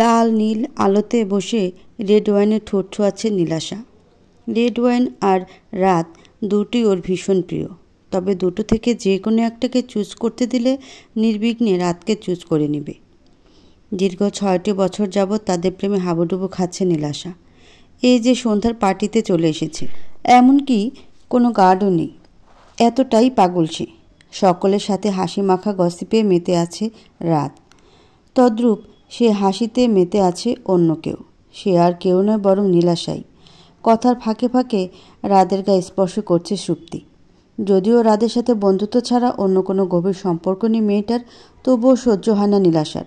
লাল নীল আলোতে বসে রেড ওয়াইনের ঠোঁট ছোঁয়াচ্ছে নীলাশা রেড ওয়াইন আর রাত দুটি ওর ভীষণ প্রিয় তবে দুটো থেকে যে কোনো একটাকে চুজ করতে দিলে নির্বিঘ্নে রাতকে চুজ করে নেবে দীর্ঘ ছয়টি বছর যাবৎ তাদের প্রেমে হাবুডুবু খাচ্ছে নীলাশা এই যে সন্ধ্যার পার্টিতে চলে এসেছে এমনকি কোনো গার্ডও নেই এতটাই পাগল সে সকলের সাথে হাসি মাখা গসিপে মেতে আছে রাত তদ্রূপ সে হাসিতে মেতে আছে অন্য কেউ সে আর কেউ নয় বরং নীলাশাই কথার ফাঁকে ফাঁকে রাদের গায়ে স্পর্শ করছে সুপ্তি যদিও রাদের সাথে বন্ধুত্ব ছাড়া অন্য কোনো গভীর সম্পর্ক নেই মেয়েটার তবুও সহ্য হয় না নীলাশার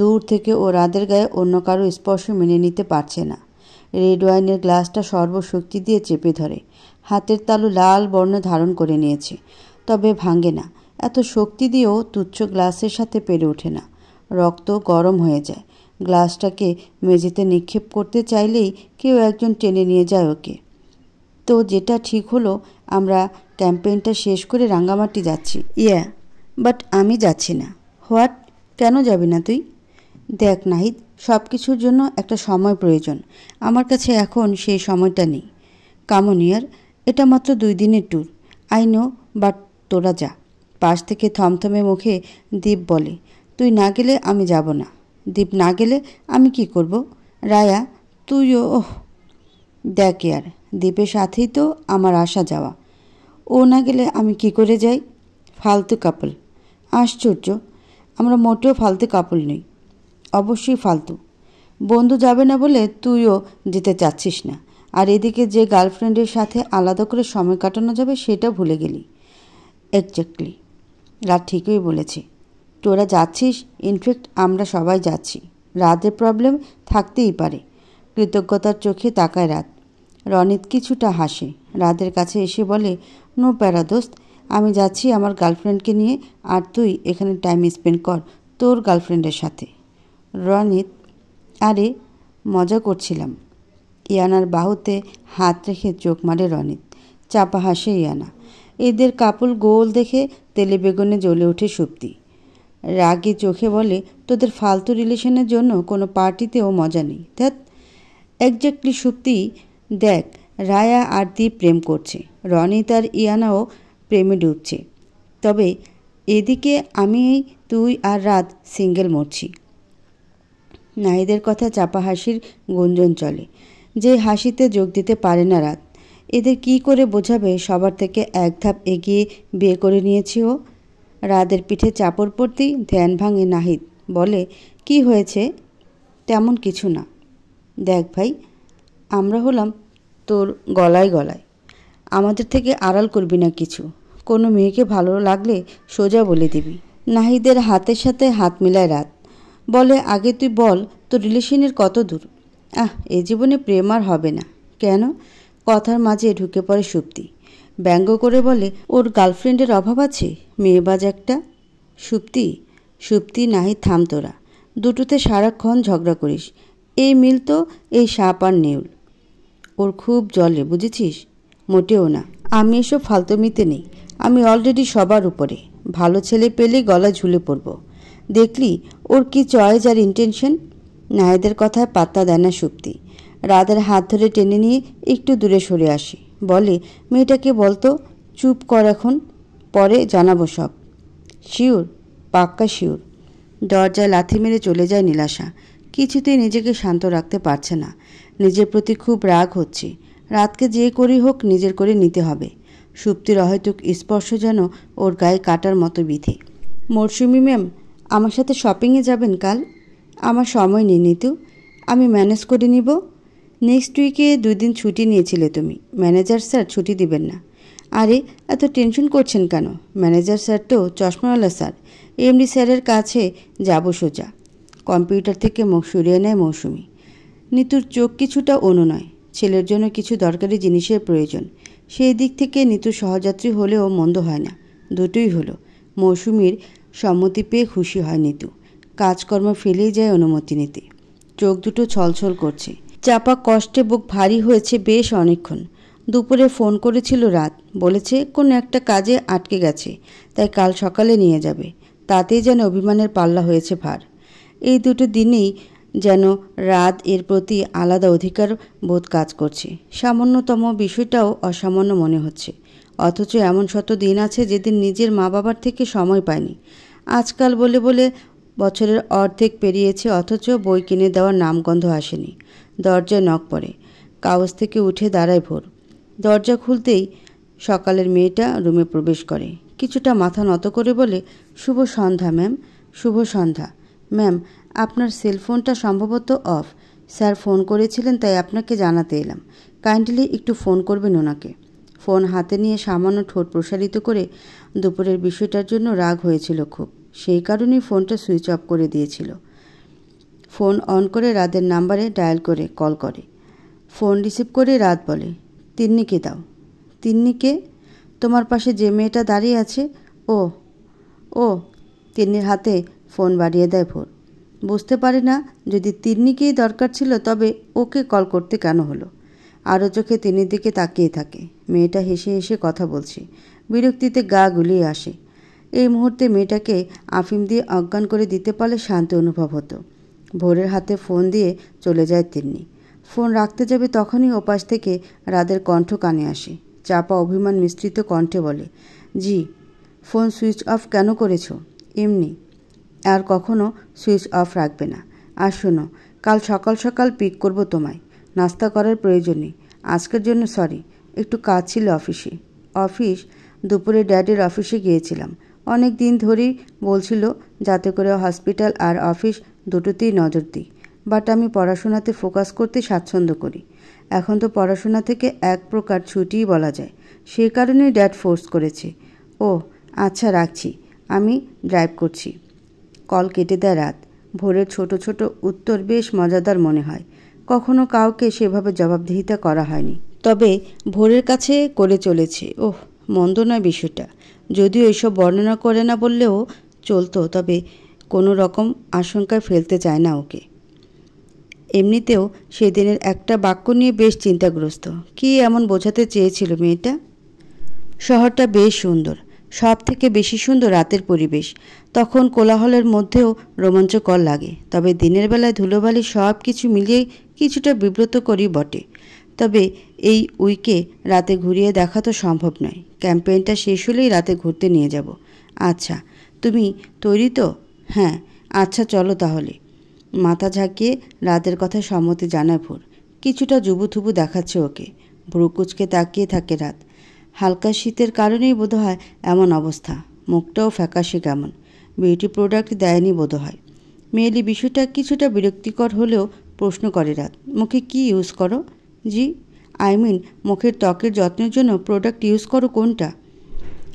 দূর থেকে ও রাদের গায়ে অন্য কারো স্পর্শ মেনে নিতে পারছে না রেড ওয়াইনের গ্লাসটা সর্বশক্তি দিয়ে চেপে ধরে হাতের তালু লাল বর্ণ ধারণ করে নিয়েছে তবে ভাঙে না এত শক্তি দিয়েও তুচ্ছ গ্লাসের সাথে পেরে ওঠে না রক্ত গরম হয়ে যায় গ্লাসটাকে মেঝেতে নিক্ষেপ করতে চাইলেই কেউ একজন টেনে নিয়ে যায় ওকে তো যেটা ঠিক হলো আমরা ক্যাম্পেইনটা শেষ করে রাঙ্গামাটি যাচ্ছি ইয়া বাট আমি যাচ্ছি না হোয়াট কেন যাবি না তুই দেখ নাহিদ সব কিছুর জন্য একটা সময় প্রয়োজন আমার কাছে এখন সেই সময়টা নেই কামন ইয়ার এটা মাত্র দুই দিনের ট্যুর আই নো বাট তোরা যা পাশ থেকে থমথমে মুখে দীপ বলে তুই না গেলে আমি যাব না দীপ না গেলে আমি কি করব রায়া তুইও ওহ দেখ আর দীপের সাথেই তো আমার আসা যাওয়া ও না গেলে আমি কি করে যাই ফালতু কাপল আশ্চর্য আমরা মোটেও ফালতু কাপল নই অবশ্যই ফালতু বন্ধু যাবে না বলে তুইও যেতে চাচ্ছিস না আর এদিকে যে গার্লফ্রেন্ডের সাথে আলাদা করে সময় কাটানো যাবে সেটা ভুলে গেলি একজাক্টলি রাত ঠিকই বলেছে তোরা যাচ্ছিস ইনফ্যাক্ট আমরা সবাই যাচ্ছি রাতের প্রবলেম থাকতেই পারে কৃতজ্ঞতার চোখে তাকায় রাত রনিত কিছুটা হাসে রাতের কাছে এসে বলে নো প্যারা দোস্ত আমি যাচ্ছি আমার গার্লফ্রেন্ডকে নিয়ে আর তুই এখানে টাইম স্পেন্ড কর তোর গার্লফ্রেন্ডের সাথে রনিত আরে মজা করছিলাম ইয়ানার বাহুতে হাত রেখে চোখ মারে রনিত চাপা হাসে ইয়ানা এদের কাপল গোল দেখে তেলে বেগুনে জ্বলে ওঠে সুপ্তি রাগে চোখে বলে তোদের ফালতু রিলেশনের জন্য কোনো পার্টিতেও মজা নেই ধ্যাত একজাক্টলি সত্যি দেখ রায়া আর দীপ প্রেম করছে রনি তার ইয়ানাও প্রেমে ডুবছে তবে এদিকে আমি তুই আর রাত সিঙ্গেল মরছি নাইদের কথা চাপা হাসির গুঞ্জন চলে যে হাসিতে যোগ দিতে পারে না রাত এদের কি করে বোঝাবে সবার থেকে এক ধাপ এগিয়ে বিয়ে করে নিয়েছি ও রাদের পিঠে চাপড় পড়তেই ধ্যান ভাঙে নাহিদ বলে কি হয়েছে তেমন কিছু না দেখ ভাই আমরা হলাম তোর গলায় গলায় আমাদের থেকে আড়াল করবি না কিছু কোনো মেয়েকে ভালো লাগলে সোজা বলে দিবি নাহিদের হাতের সাথে হাত মিলায় রাত বলে আগে তুই বল তোর রিলেশনের কত দূর আহ এ জীবনে প্রেম আর হবে না কেন কথার মাঝে ঢুকে পড়ে সুপ্তি ব্যঙ্গ করে বলে ওর গার্লফ্রেন্ডের অভাব আছে মেয়েবাজ একটা সুপ্তি সুপ্তি নাহি থাম তোরা দুটোতে সারাক্ষণ ঝগড়া করিস এই মিল তো এই সাপ আর নেউল ওর খুব জলে বুঝেছিস মোটেও না আমি এসব ফালতুমিতে নেই আমি অলরেডি সবার উপরে ভালো ছেলে পেলে গলা ঝুলে পড়ব দেখলি ওর কি চয়েস আর ইন্টেনশন নায়েদের কথায় পাত্তা দেয় না সুপ্তি রাধার হাত ধরে টেনে নিয়ে একটু দূরে সরে আসি বলে মেয়েটাকে বলতো চুপ কর এখন পরে জানাবো সব শিওর পাক্কা শিওর দরজায় লাথি মেরে চলে যায় নীলাশা কিছুতেই নিজেকে শান্ত রাখতে পারছে না নিজের প্রতি খুব রাগ হচ্ছে রাতকে যে করি হোক নিজের করে নিতে হবে সুপ্তির অহেতুক স্পর্শ যেন ওর গায়ে কাটার মতো বিধে মরশুমি ম্যাম আমার সাথে শপিংয়ে যাবেন কাল আমার সময় নেই নিতু আমি ম্যানেজ করে নিব নেক্সট উইকে দুই দিন ছুটি নিয়েছিলে তুমি ম্যানেজার স্যার ছুটি দিবেন না আরে এত টেনশন করছেন কেন ম্যানেজার স্যার তো চশমাওয়ালা স্যার এমডি স্যারের কাছে যাব সোজা কম্পিউটার থেকে মুখ সরিয়ে নেয় মৌসুমি নিতুর চোখ কিছুটা অনু নয় ছেলের জন্য কিছু দরকারি জিনিসের প্রয়োজন সেই দিক থেকে নিতুর সহযাত্রী হলেও মন্দ হয় না দুটোই হলো মৌসুমির সম্মতি পেয়ে খুশি হয় নিতু কাজকর্ম ফেলেই যায় অনুমতি নিতে চোখ দুটো ছলছল করছে চাপা কষ্টে বুক ভারী হয়েছে বেশ অনেকক্ষণ দুপুরে ফোন করেছিল রাত বলেছে কোনো একটা কাজে আটকে গেছে তাই কাল সকালে নিয়ে যাবে তাতেই যেন অভিমানের পাল্লা হয়েছে ভার এই দুটো দিনেই যেন রাত এর প্রতি আলাদা অধিকার বোধ কাজ করছে সামান্যতম বিষয়টাও অসামান্য মনে হচ্ছে অথচ এমন শত দিন আছে যেদিন নিজের মা বাবার থেকে সময় পায়নি আজকাল বলে বলে বছরের অর্ধেক পেরিয়েছে অথচ বই কিনে দেওয়ার নামগন্ধ আসেনি দরজায় নখ পড়ে কাগজ থেকে উঠে দাঁড়ায় ভোর দরজা খুলতেই সকালের মেয়েটা রুমে প্রবেশ করে কিছুটা মাথা নত করে বলে শুভ সন্ধ্যা ম্যাম শুভ সন্ধ্যা ম্যাম আপনার সেলফোনটা সম্ভবত অফ স্যার ফোন করেছিলেন তাই আপনাকে জানাতে এলাম কাইন্ডলি একটু ফোন করবেন ওনাকে ফোন হাতে নিয়ে সামান্য ঠোঁট প্রসারিত করে দুপুরের বিষয়টার জন্য রাগ হয়েছিল খুব সেই কারণেই ফোনটা সুইচ অফ করে দিয়েছিল ফোন অন করে রাদের নাম্বারে ডায়াল করে কল করে ফোন রিসিভ করে রাত বলে তিন্নিকে দাও তিন্নিকে তোমার পাশে যে মেয়েটা দাঁড়িয়ে আছে ও ও তিন্নির হাতে ফোন বাড়িয়ে দেয় ভোর বুঝতে পারি না যদি তিন্নিকেই দরকার ছিল তবে ওকে কল করতে কেন হলো আরও চোখে তিনির দিকে তাকিয়ে থাকে মেয়েটা হেসে হেসে কথা বলছে বিরক্তিতে গা গুলিয়ে আসে এই মুহূর্তে মেয়েটাকে আফিম দিয়ে অজ্ঞান করে দিতে পারলে শান্তি অনুভব হতো ভোরের হাতে ফোন দিয়ে চলে যায় তিন্নি ফোন রাখতে যাবে তখনই ওপাশ থেকে রাদের কণ্ঠ কানে আসে চাপা অভিমান মিশ্রিত কণ্ঠে বলে জি ফোন সুইচ অফ কেন করেছ এমনি আর কখনো সুইচ অফ রাখবে না আর শোনো কাল সকাল সকাল পিক করব তোমায় নাস্তা করার প্রয়োজন নেই আজকের জন্য সরি একটু কাজ ছিল অফিসে অফিস দুপুরে ড্যাডের অফিসে গিয়েছিলাম অনেক দিন ধরেই বলছিল যাতে করে হসপিটাল আর অফিস দুটোতেই নজর দিই বাট আমি পড়াশোনাতে ফোকাস করতে স্বাচ্ছন্দ্য করি এখন তো পড়াশোনা থেকে এক প্রকার ছুটিই বলা যায় সে কারণেই ড্যাড ফোর্স করেছে ও আচ্ছা রাখছি আমি ড্রাইভ করছি কল কেটে দেয় রাত ভোরের ছোট ছোট উত্তর বেশ মজাদার মনে হয় কখনো কাউকে সেভাবে জবাবদিহিতা করা হয়নি তবে ভোরের কাছে করে চলেছে ওহ মন্দ নয় বিষয়টা যদিও এসব বর্ণনা করে না বললেও চলতো তবে কোনো রকম আশঙ্কায় ফেলতে চায় না ওকে এমনিতেও সেদিনের একটা বাক্য নিয়ে বেশ চিন্তাগ্রস্ত কি এমন বোঝাতে চেয়েছিল মেয়েটা শহরটা বেশ সুন্দর সব থেকে বেশি সুন্দর রাতের পরিবেশ তখন কোলাহলের মধ্যেও রোমাঞ্চকর লাগে তবে দিনের বেলায় ধুলোবালি সব কিছু মিলিয়ে কিছুটা বিব্রত করি বটে তবে এই উইকে রাতে ঘুরিয়ে দেখা তো সম্ভব নয় ক্যাম্পেইনটা শেষ হলেই রাতে ঘুরতে নিয়ে যাব আচ্ছা তুমি তৈরি তো হ্যাঁ আচ্ছা চলো তাহলে মাথা ঝাঁকিয়ে রাতের কথা সম্মতি জানায় ভোর কিছুটা জুবুথুবু দেখাচ্ছে ওকে ভ্রুকুচকে তাকিয়ে থাকে রাত হালকা শীতের কারণেই বোধ হয় এমন অবস্থা মুখটাও ফ্যাকাশে কেমন বিউটি প্রোডাক্ট দেয়নি বোধ হয় মেয়েলি বিষয়টা কিছুটা বিরক্তিকর হলেও প্রশ্ন করে রাত মুখে কি ইউজ করো জি আই মিন মুখের ত্বকের যত্নের জন্য প্রোডাক্ট ইউজ করো কোনটা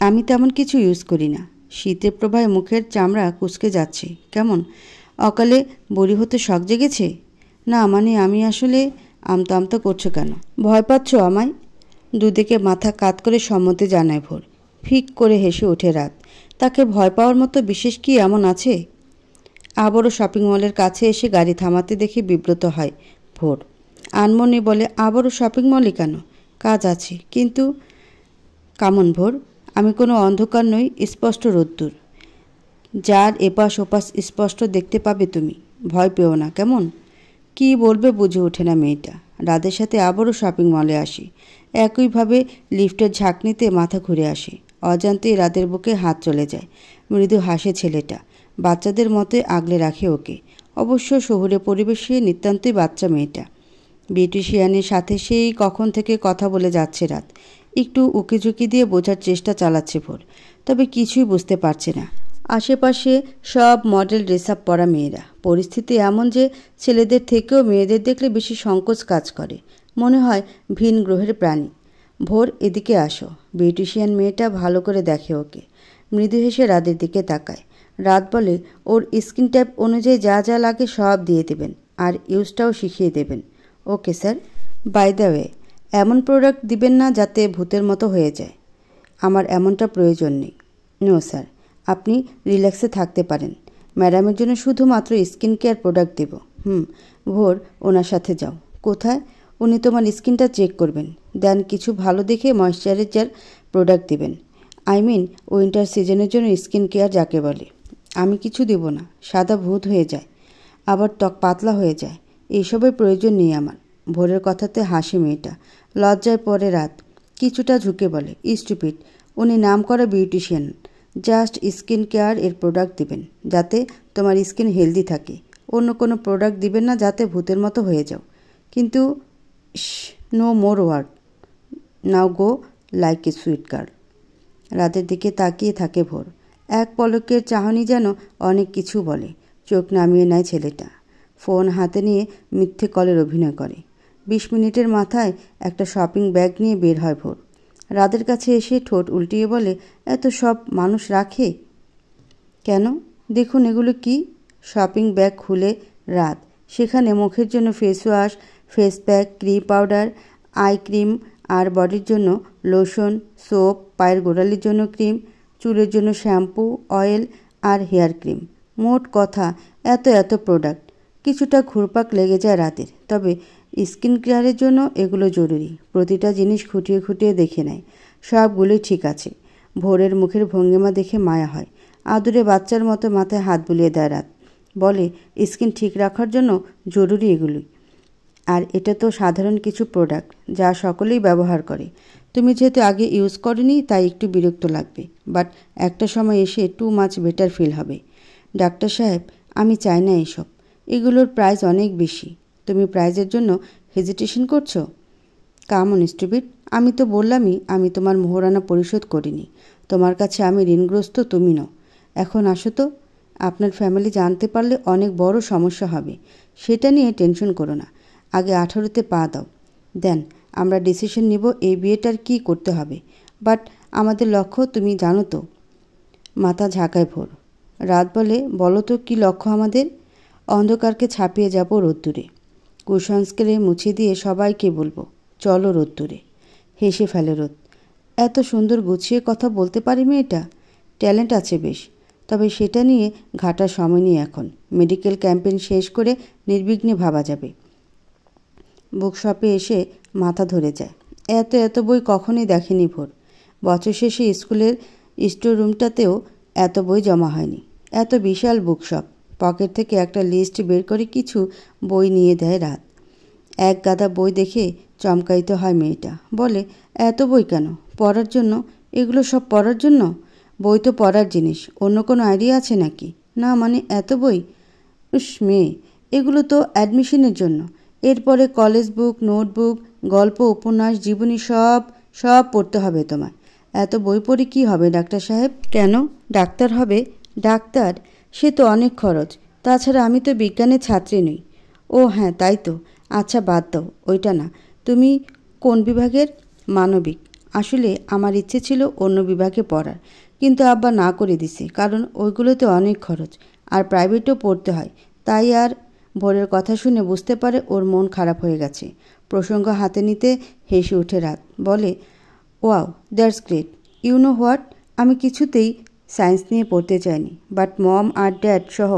আমি তেমন কিছু ইউজ করি না শীতের প্রভায় মুখের চামড়া কুচকে যাচ্ছে কেমন অকালে বড়ি হতে শখ জেগেছে না মানে আমি আসলে আমতো আমতো করছো কেন ভয় পাচ্ছ আমায় দুদিকে মাথা কাত করে সম্মতি জানায় ভোর ফিক করে হেসে ওঠে রাত তাকে ভয় পাওয়ার মতো বিশেষ কি এমন আছে আবারও শপিং মলের কাছে এসে গাড়ি থামাতে দেখে বিব্রত হয় ভোর আনমনি বলে আবারও শপিং মলে কেন কাজ আছে কিন্তু কামন ভোর আমি কোনো অন্ধকার নই স্পষ্ট রোদ্দুর যার এপাশ ওপাশ স্পষ্ট দেখতে পাবে তুমি ভয় পেও না কেমন কি বলবে বুঝে ওঠে না মেয়েটা রাদের সাথে আবারও শপিং মলে আসি একইভাবে লিফটের ঝাঁকনিতে মাথা ঘুরে আসে অজান্তে রাদের বুকে হাত চলে যায় মৃদু হাসে ছেলেটা বাচ্চাদের মতে আগলে রাখে ওকে অবশ্য শহুরে পরিবেশে নিতান্তই বাচ্চা মেয়েটা বিউটিশিয়ানের সাথে সেই কখন থেকে কথা বলে যাচ্ছে রাত একটু উকিঝুঁকি দিয়ে বোঝার চেষ্টা চালাচ্ছে ভোর তবে কিছুই বুঝতে পারছে না আশেপাশে সব মডেল ড্রেস আপ পরা মেয়েরা পরিস্থিতি এমন যে ছেলেদের থেকেও মেয়েদের দেখলে বেশি সংকোচ কাজ করে মনে হয় ভিন গ্রহের প্রাণী ভোর এদিকে আসো বিউটিশিয়ান মেয়েটা ভালো করে দেখে ওকে মৃদু হেসে রাতের দিকে তাকায় রাত বলে ওর স্কিন টাইপ অনুযায়ী যা যা লাগে সব দিয়ে দেবেন আর ইউজটাও শিখিয়ে দেবেন okay sir by the way এমন প্রোডাক্ট দিবেন না যাতে ভূতের মতো হয়ে যায় আমার এমনটা প্রয়োজন নেই নো স্যার আপনি রিল্যাক্সে থাকতে পারেন ম্যাডামের জন্য শুধুমাত্র স্কিন কেয়ার প্রোডাক্ট দেব হুম ভোর ওনার সাথে যাও কোথায় উনি তোমার স্কিনটা চেক করবেন দেন কিছু ভালো দেখে ময়শ্চারাইজার প্রোডাক্ট দিবেন আই মিন উইন্টার সিজনের জন্য স্কিন কেয়ার যাকে বলে আমি কিছু দেব না সাদা ভূত হয়ে যায় আবার ত্বক পাতলা হয়ে যায় এইসবের প্রয়োজন নেই আমার ভোরের কথাতে হাসি মেয়েটা লজ্জায় পরে রাত কিছুটা ঝুঁকে বলে স্টুপিড উনি নাম করা বিউটিশিয়ান জাস্ট স্কিন কেয়ার এর প্রোডাক্ট দিবেন যাতে তোমার স্কিন হেলদি থাকে অন্য কোনো প্রোডাক্ট দিবেন না যাতে ভূতের মতো হয়ে যাও কিন্তু no more word now go like a sweet girl রাতের দিকে তাকিয়ে থাকে ভোর এক পলকের চাহনি যেন অনেক কিছু বলে চোখ নামিয়ে নেয় ছেলেটা ফোন হাতে নিয়ে মিথ্যে কলের অভিনয় করে বিশ মিনিটের মাথায় একটা শপিং ব্যাগ নিয়ে বের হয় ভোর রাদের কাছে এসে ঠোঁট উল্টিয়ে বলে এত সব মানুষ রাখে কেন দেখুন এগুলো কি শপিং ব্যাগ খুলে রাত সেখানে মুখের জন্য face wash face pack cream powder eye cream আর বডির জন্য লোশন সোপ পায়ের গোড়ালির জন্য ক্রিম চুলের জন্য শ্যাম্পু অয়েল আর হেয়ার ক্রিম মোট কথা এত এত প্রোডাক্ট কিছুটা ঘুরপাক লেগে যায় রাতের তবে স্কিন কেয়ারের জন্য এগুলো জরুরি প্রতিটা জিনিস খুঁটিয়ে খুঁটিয়ে দেখে নেয় সবগুলোই ঠিক আছে ভোরের মুখের ভঙ্গিমা দেখে মায়া হয় আদুরে বাচ্চার মতো মাথায় হাত বুলিয়ে দেয় রাত বলে স্কিন ঠিক রাখার জন্য জরুরি এগুলি আর এটা তো সাধারণ কিছু প্রোডাক্ট যা সকলেই ব্যবহার করে তুমি যেহেতু আগে ইউজ করনি তাই একটু বিরক্ত লাগবে বাট একটা সময় এসে টু মাছ বেটার ফিল হবে ডাক্তার সাহেব আমি চাই না এসব এগুলোর প্রাইস অনেক বেশি তুমি প্রাইজের জন্য হেজিটেশন করছো কামন স্টুপিড আমি তো বললামই আমি তোমার মোহরানা পরিশোধ করিনি তোমার কাছে আমি ঋণগ্রস্ত তুমি নও এখন আসো তো আপনার ফ্যামিলি জানতে পারলে অনেক বড় সমস্যা হবে সেটা নিয়ে টেনশন করো না আগে আঠারোতে পা দাও দেন আমরা ডিসিশন নিব এই বিয়েটার কি করতে হবে বাট আমাদের লক্ষ্য তুমি জানো তো মাথা ঝাঁকায় ভোর রাত বলে বলো তো কী লক্ষ্য আমাদের অন্ধকারকে ছাপিয়ে যাব রোদ্দুরে কুসংস্কারে মুছে দিয়ে সবাইকে বলবো চলো রোদ্দুরে হেসে ফেলে রোদ এত সুন্দর গুছিয়ে কথা বলতে পারি মেয়েটা ট্যালেন্ট আছে বেশ তবে সেটা নিয়ে ঘাটা সময় নেই এখন মেডিকেল ক্যাম্পেইন শেষ করে নির্বিঘ্নে ভাবা যাবে বুকশপে এসে মাথা ধরে যায় এত এত বই কখনই দেখেনি ভোর বছর শেষে স্কুলের স্টোর রুমটাতেও এত বই জমা হয়নি এত বিশাল বুকশপ পকেট থেকে একটা লিস্ট বের করে কিছু বই নিয়ে দেয় রাত এক গাদা বই দেখে চমকাইত হয় মেয়েটা বলে এত বই কেন পড়ার জন্য এগুলো সব পড়ার জন্য বই তো পড়ার জিনিস অন্য কোনো আইডিয়া আছে নাকি না মানে এত বই উস মেয়ে এগুলো তো অ্যাডমিশনের জন্য এরপরে কলেজ বুক নোটবুক গল্প উপন্যাস জীবনী সব সব পড়তে হবে তোমায় এত বই পড়ে কি হবে ডাক্তার সাহেব কেন ডাক্তার হবে ডাক্তার সে তো অনেক খরচ তাছাড়া আমি তো বিজ্ঞানের ছাত্রী নই ও হ্যাঁ তাই তো আচ্ছা বাদ দাও ওইটা না তুমি কোন বিভাগের মানবিক আসলে আমার ইচ্ছে ছিল অন্য বিভাগে পড়ার কিন্তু আব্বা না করে দিছে কারণ ওইগুলোতে অনেক খরচ আর প্রাইভেটও পড়তে হয় তাই আর ভোরের কথা শুনে বুঝতে পারে ওর মন খারাপ হয়ে গেছে প্রসঙ্গ হাতে নিতে হেসে উঠে রাত বলে wow that's great you know what আমি কিছুতেই সায়েন্স নিয়ে পড়তে চাইনি বাট মম আর ড্যাড সহ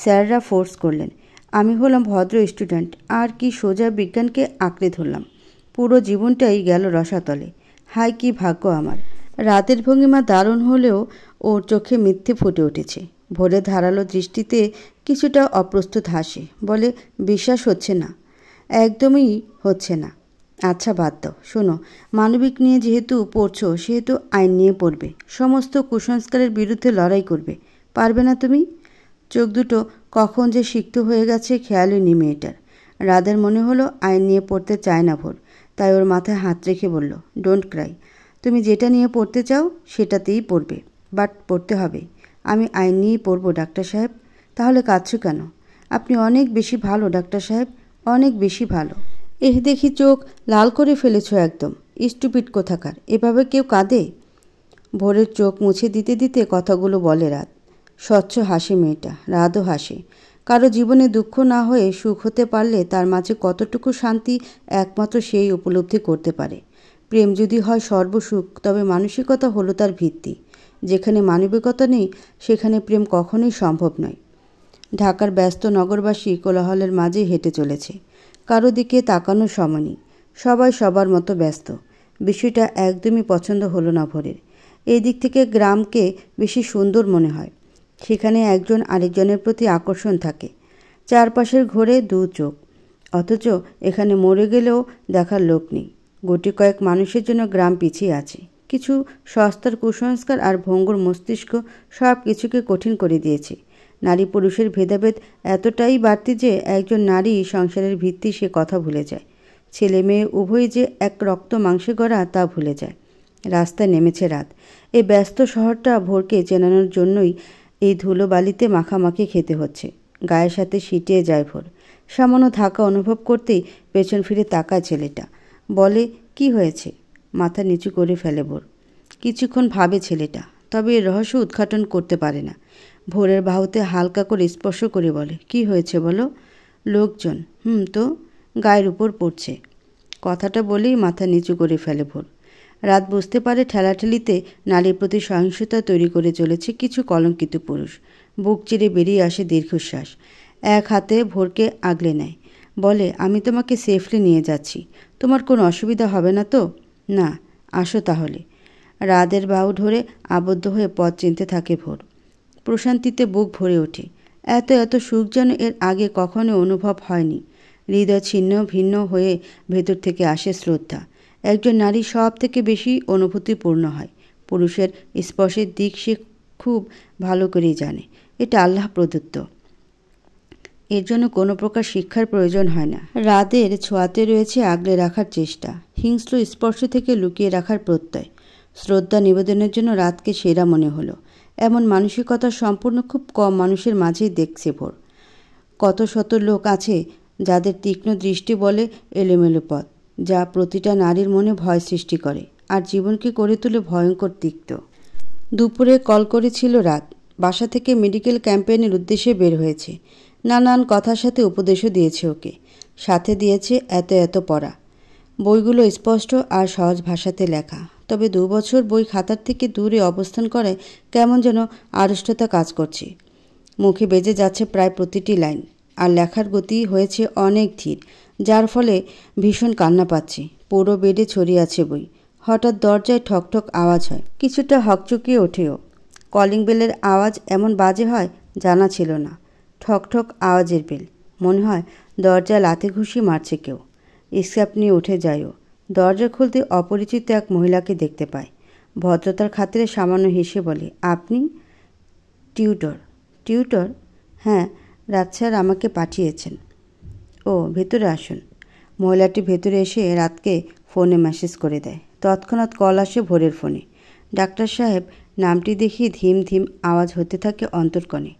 স্যাররা ফোর্স করলেন আমি হলাম ভদ্র স্টুডেন্ট আর কি সোজা বিজ্ঞানকে আঁকড়ে ধরলাম পুরো জীবনটাই গেল রসাতলে হাই কি ভাগ্য আমার রাতের ভঙ্গিমা দারুণ হলেও ওর চোখে মিথ্যে ফুটে উঠেছে ভোরে ধারালো দৃষ্টিতে কিছুটা অপ্রস্তুত হাসে বলে বিশ্বাস হচ্ছে না একদমই হচ্ছে না আচ্ছা বাদ দাও শোনো মানবিক নিয়ে যেহেতু পড়ছো সেহেতু আইন নিয়ে পড়বে সমস্ত কুসংস্কারের বিরুদ্ধে লড়াই করবে পারবে না তুমি চোখ দুটো কখন যে সিক্ত হয়ে গেছে খেয়ালই নি মেয়েটার রাদের মনে হলো আইন নিয়ে পড়তে চায় না ভোর তাই ওর মাথায় হাত রেখে বলল ডোন্ট ক্রাই তুমি যেটা নিয়ে পড়তে চাও সেটাতেই পড়বে বাট পড়তে হবে আমি আইন নিয়েই পড়বো ডাক্তার সাহেব তাহলে কাঁদছো কেন আপনি অনেক বেশি ভালো ডাক্তার সাহেব অনেক বেশি ভালো এ দেখি চোখ লাল করে ফেলেছ একদম স্টুপিট কোথাকার এভাবে কেউ কাঁদে ভোরের চোখ মুছে দিতে দিতে কথাগুলো বলে রাত স্বচ্ছ হাসি মেয়েটা রাতও হাসে কারো জীবনে দুঃখ না হয়ে সুখ হতে পারলে তার মাঝে কতটুকু শান্তি একমাত্র সেই উপলব্ধি করতে পারে প্রেম যদি হয় সর্বসুখ তবে মানসিকতা হলো তার ভিত্তি যেখানে মানবিকতা নেই সেখানে প্রেম কখনোই সম্ভব নয় ঢাকার ব্যস্ত নগরবাসী কোলাহলের মাঝে হেঁটে চলেছে কারো দিকে তাকানো সময় নেই সবাই সবার মতো ব্যস্ত বিষয়টা একদমই পছন্দ হলো না ভোরের এই দিক থেকে গ্রামকে বেশি সুন্দর মনে হয় সেখানে একজন আরেকজনের প্রতি আকর্ষণ থাকে চারপাশের ঘোরে দু চোখ অথচ এখানে মরে গেলেও দেখার লোক নেই গোটি কয়েক মানুষের জন্য গ্রাম পিছিয়ে আছে কিছু সস্তার কুসংস্কার আর ভঙ্গুর মস্তিষ্ক সব কিছুকে কঠিন করে দিয়েছে নারী পুরুষের ভেদাভেদ এতটাই বাড়তি যে একজন নারী সংসারের ভিত্তি সে কথা ভুলে যায় ছেলে মেয়ে উভয়ই যে এক রক্ত মাংসে গড়া তা ভুলে যায় রাস্তায় নেমেছে রাত এই ব্যস্ত শহরটা ভোরকে চেনানোর জন্যই এই ধুলো বালিতে মাখামাখি খেতে হচ্ছে গায়ের সাথে সিটিয়ে যায় ভোর সামান্য থাকা অনুভব করতেই পেছন ফিরে তাকায় ছেলেটা বলে কি হয়েছে মাথা নিচু করে ফেলে ভোর কিছুক্ষণ ভাবে ছেলেটা তবে এর রহস্য উদ্ঘাটন করতে পারে না ভোরের বাহুতে হালকা করে স্পর্শ করে বলে কি হয়েছে বলো লোকজন হুম তো গায়ের উপর পড়ছে কথাটা বলেই মাথা নিচু করে ফেলে ভোর রাত বুঝতে পারে ঠেলাঠেলিতে নারীর প্রতি সহিংসতা তৈরি করে চলেছে কিছু কলঙ্কিত পুরুষ বুক চিরে বেরিয়ে আসে দীর্ঘশ্বাস এক হাতে ভোরকে আগলে নেয় বলে আমি তোমাকে সেফলি নিয়ে যাচ্ছি তোমার কোনো অসুবিধা হবে না তো না আসো তাহলে রাদের বাউ ধরে আবদ্ধ হয়ে পথ চিনতে থাকে ভোর প্রশান্তিতে বুক ভরে ওঠে এত এত সুখ যেন এর আগে কখনো অনুভব হয়নি হৃদয় ছিন্ন ভিন্ন হয়ে ভেতর থেকে আসে শ্রদ্ধা একজন নারী সব থেকে বেশি অনুভূতিপূর্ণ হয় পুরুষের স্পর্শের দিক সে খুব ভালো করে জানে এটা আল্লাহ প্রদত্ত এর জন্য কোনো প্রকার শিক্ষার প্রয়োজন হয় না রাদের ছোঁয়াতে রয়েছে আগলে রাখার চেষ্টা হিংস্র স্পর্শ থেকে লুকিয়ে রাখার প্রত্যয় শ্রদ্ধা নিবেদনের জন্য রাতকে সেরা মনে হলো এমন মানসিকতা সম্পূর্ণ খুব কম মানুষের মাঝেই দেখছে ভোর কত শত লোক আছে যাদের তীক্ষ্ণ দৃষ্টি বলে এলোমেলো পথ যা প্রতিটা নারীর মনে ভয় সৃষ্টি করে আর জীবনকে করে তুলে ভয়ঙ্কর তিক্ত দুপুরে কল করেছিল রাত বাসা থেকে মেডিকেল ক্যাম্পেইনের উদ্দেশ্যে বের হয়েছে নানান কথার সাথে উপদেশও দিয়েছে ওকে সাথে দিয়েছে এত এত পড়া বইগুলো স্পষ্ট আর সহজ ভাষাতে লেখা তবে দু বছর বই খাতার থেকে দূরে অবস্থান করায় কেমন যেন আড়ষ্টতা কাজ করছে মুখে বেজে যাচ্ছে প্রায় প্রতিটি লাইন আর লেখার গতি হয়েছে অনেক ধীর যার ফলে ভীষণ কান্না পাচ্ছে পুরো বেডে ছড়িয়ে আছে বই হঠাৎ দরজায় ঠকঠক আওয়াজ হয় কিছুটা হকচকিয়ে ওঠেও কলিং বেলের আওয়াজ এমন বাজে হয় জানা ছিল না ঠকঠক আওয়াজের বেল মনে হয় দরজা লাতে ঘুষি মারছে কেউ স্ক্যাপ নিয়ে উঠে যায়ও দরজা খুলতে অপরিচিত এক মহিলাকে দেখতে পায় ভদ্রতার খাতিরে সামান্য হেসে বলে আপনি টিউটর টিউটর হ্যাঁ রাতসার আমাকে পাঠিয়েছেন ও ভেতরে আসুন মহিলাটি ভেতরে এসে রাতকে ফোনে মেসেজ করে দেয় তৎক্ষণাৎ কল আসে ভোরের ফোনে ডাক্তার সাহেব নামটি দেখি ধিম ধিম আওয়াজ হতে থাকে অন্তর্কণে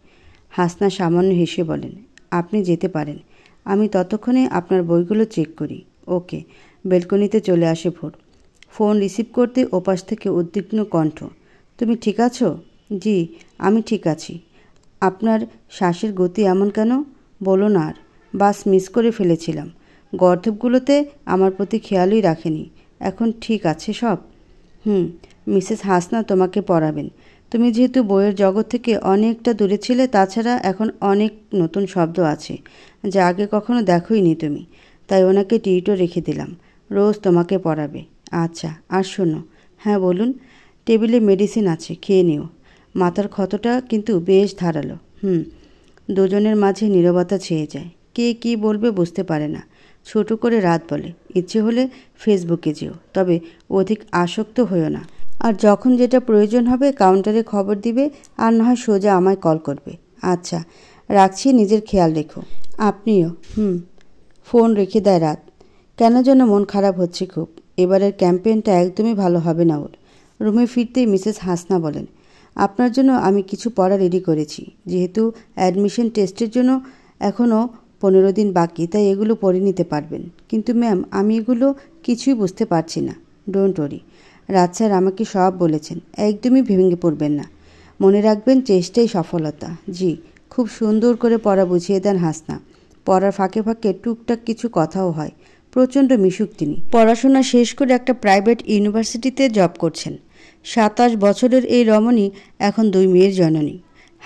হাসনা সামান্য হেসে বলেন আপনি যেতে পারেন আমি ততক্ষণে আপনার বইগুলো চেক করি ওকে বেলকনিতে চলে আসে ভোর ফোন রিসিভ করতে ওপাশ থেকে উদ্বিগ্ন কণ্ঠ তুমি ঠিক আছো জি আমি ঠিক আছি আপনার শ্বাসের গতি এমন কেন বলো না আর বাস মিস করে ফেলেছিলাম গর্ধবগুলোতে আমার প্রতি খেয়ালই রাখেনি এখন ঠিক আছে সব হুম মিসেস হাসনা তোমাকে পড়াবেন তুমি যেহেতু বইয়ের জগৎ থেকে অনেকটা দূরে ছিলে তাছাড়া এখন অনেক নতুন শব্দ আছে যা আগে কখনো নি তুমি তাই ওনাকে টিউটও রেখে দিলাম রোজ তোমাকে পড়াবে আচ্ছা আর শোনো হ্যাঁ বলুন টেবিলে মেডিসিন আছে খেয়ে নিও মাথার ক্ষতটা কিন্তু বেশ ধারালো হুম দুজনের মাঝে নীরবতা ছেয়ে যায় কে কি বলবে বুঝতে পারে না ছোট করে রাত বলে ইচ্ছে হলে ফেসবুকে যেও তবে অধিক আসক্ত হয়েও না আর যখন যেটা প্রয়োজন হবে কাউন্টারে খবর দিবে আর না হয় সোজা আমায় কল করবে আচ্ছা রাখছি নিজের খেয়াল রেখো আপনিও হুম ফোন রেখে দেয় রাত কেন যেন মন খারাপ হচ্ছে খুব এবারের ক্যাম্পেইনটা একদমই ভালো হবে না ওর রুমে ফিরতেই মিসেস হাসনা বলেন আপনার জন্য আমি কিছু পড়া রেডি করেছি যেহেতু অ্যাডমিশন টেস্টের জন্য এখনও পনেরো দিন বাকি তাই এগুলো পড়ে নিতে পারবেন কিন্তু ম্যাম আমি এগুলো কিছুই বুঝতে পারছি না ডোন্ট ওরি রাত স্যার আমাকে সব বলেছেন একদমই ভেঙে পড়বেন না মনে রাখবেন চেষ্টাই সফলতা জি খুব সুন্দর করে পড়া বুঝিয়ে দেন হাসনা পড়ার ফাঁকে ফাঁকে টুকটাক কিছু কথাও হয় প্রচণ্ড মিশুক তিনি পড়াশোনা শেষ করে একটা প্রাইভেট ইউনিভার্সিটিতে জব করছেন সাতাশ বছরের এই রমণী এখন দুই মেয়ের জননী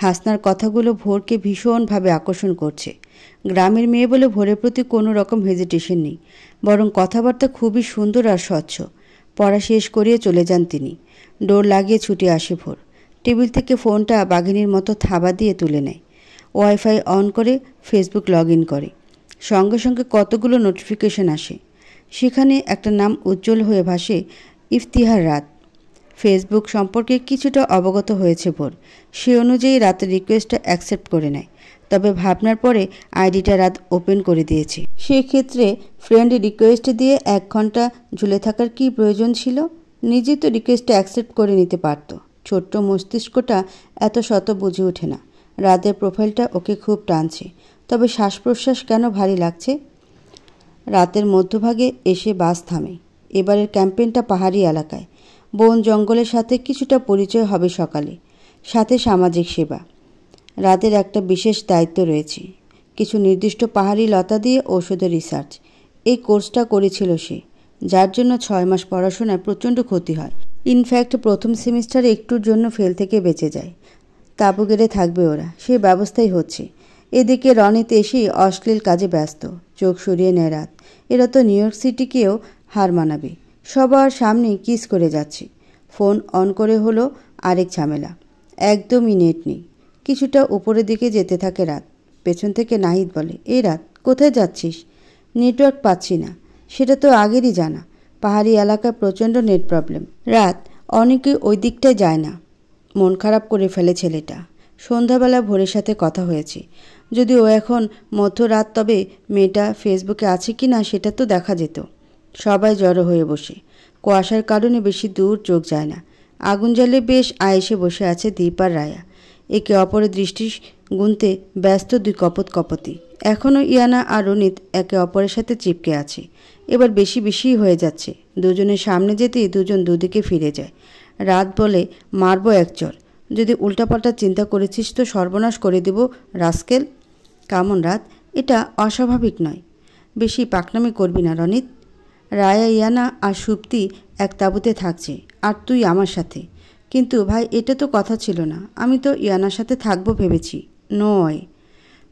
হাসনার কথাগুলো ভোরকে ভীষণভাবে আকর্ষণ করছে গ্রামের মেয়ে বলে ভোরের প্রতি কোনো রকম হেজিটেশন নেই বরং কথাবার্তা খুবই সুন্দর আর স্বচ্ছ পড়া শেষ করিয়ে চলে যান তিনি ডোর লাগিয়ে ছুটে আসে ভোর টেবিল থেকে ফোনটা বাঘিনীর মতো থাবা দিয়ে তুলে নেয় ওয়াইফাই অন করে ফেসবুক লগ করে সঙ্গে সঙ্গে কতগুলো নোটিফিকেশন আসে সেখানে একটা নাম উজ্জ্বল হয়ে ভাসে ইফতিহার রাত ফেসবুক সম্পর্কে কিছুটা অবগত হয়েছে ভোর সে অনুযায়ী রাতের রিকোয়েস্টটা অ্যাকসেপ্ট করে নেয় তবে ভাবনার পরে আইডিটা রাত ওপেন করে দিয়েছে সেক্ষেত্রে ফ্রেন্ড রিকোয়েস্ট দিয়ে এক ঘন্টা ঝুলে থাকার কি প্রয়োজন ছিল নিজে তো রিকোয়েস্টটা অ্যাকসেপ্ট করে নিতে পারত ছোট্ট মস্তিষ্কটা এত শত বুঝে ওঠে না রাতের প্রোফাইলটা ওকে খুব টানছে তবে শ্বাস প্রশ্বাস কেন ভারী লাগছে রাতের মধ্যভাগে এসে বাস থামে এবারের ক্যাম্পেইনটা পাহাড়ি এলাকায় বন জঙ্গলের সাথে কিছুটা পরিচয় হবে সকালে সাথে সামাজিক সেবা রাতের একটা বিশেষ দায়িত্ব রয়েছে কিছু নির্দিষ্ট পাহাড়ি লতা দিয়ে ঔষধের রিসার্চ এই কোর্সটা করেছিল সে যার জন্য ছয় মাস পড়াশোনায় প্রচণ্ড ক্ষতি হয় ইনফ্যাক্ট প্রথম সেমিস্টারে একটুর জন্য ফেল থেকে বেঁচে যায় তাবু গেড়ে থাকবে ওরা সে ব্যবস্থাই হচ্ছে এদিকে রনিত এসেই অশ্লীল কাজে ব্যস্ত চোখ সরিয়ে নেয় রাত এরা তো নিউ ইয়র্ক সিটিকেও হার মানাবে সবার সামনে কিস করে যাচ্ছে ফোন অন করে হলো আরেক ঝামেলা একদমই নেট নেই কিছুটা উপরের দিকে যেতে থাকে রাত পেছন থেকে নাহিদ বলে এই রাত কোথায় যাচ্ছিস নেটওয়ার্ক পাচ্ছি না সেটা তো আগেরই জানা পাহাড়ি এলাকায় প্রচণ্ড নেট প্রবলেম রাত অনেকে ওই দিকটায় যায় না মন খারাপ করে ফেলে ছেলেটা সন্ধ্যাবেলা ভোরের সাথে কথা হয়েছে যদি ও এখন মধ্যরাত তবে মেয়েটা ফেসবুকে আছে কি না সেটা তো দেখা যেত সবাই জড়ো হয়ে বসে কুয়াশার কারণে বেশি দূর চোখ যায় না আগুন জালে বেশ আয়েসে বসে আছে দীপার আর রায়া একে অপরের দৃষ্টি গুনতে ব্যস্ত দুই কপত কপতি এখনও ইয়ানা আর রনিত একে অপরের সাথে চিপকে আছে এবার বেশি বেশি হয়ে যাচ্ছে দুজনের সামনে যেতেই দুজন দুদিকে ফিরে যায় রাত বলে মারব এক যদি উল্টাপাল্টা চিন্তা করেছিস তো সর্বনাশ করে দেব রাস্কেল কামন রাত এটা অস্বাভাবিক নয় বেশি পাকনামি করবি না রনিত রায়া ইয়ানা আর সুপ্তি এক তাঁবুতে থাকছে আর তুই আমার সাথে কিন্তু ভাই এটা তো কথা ছিল না আমি তো ইয়ানার সাথে থাকবো ভেবেছি নয়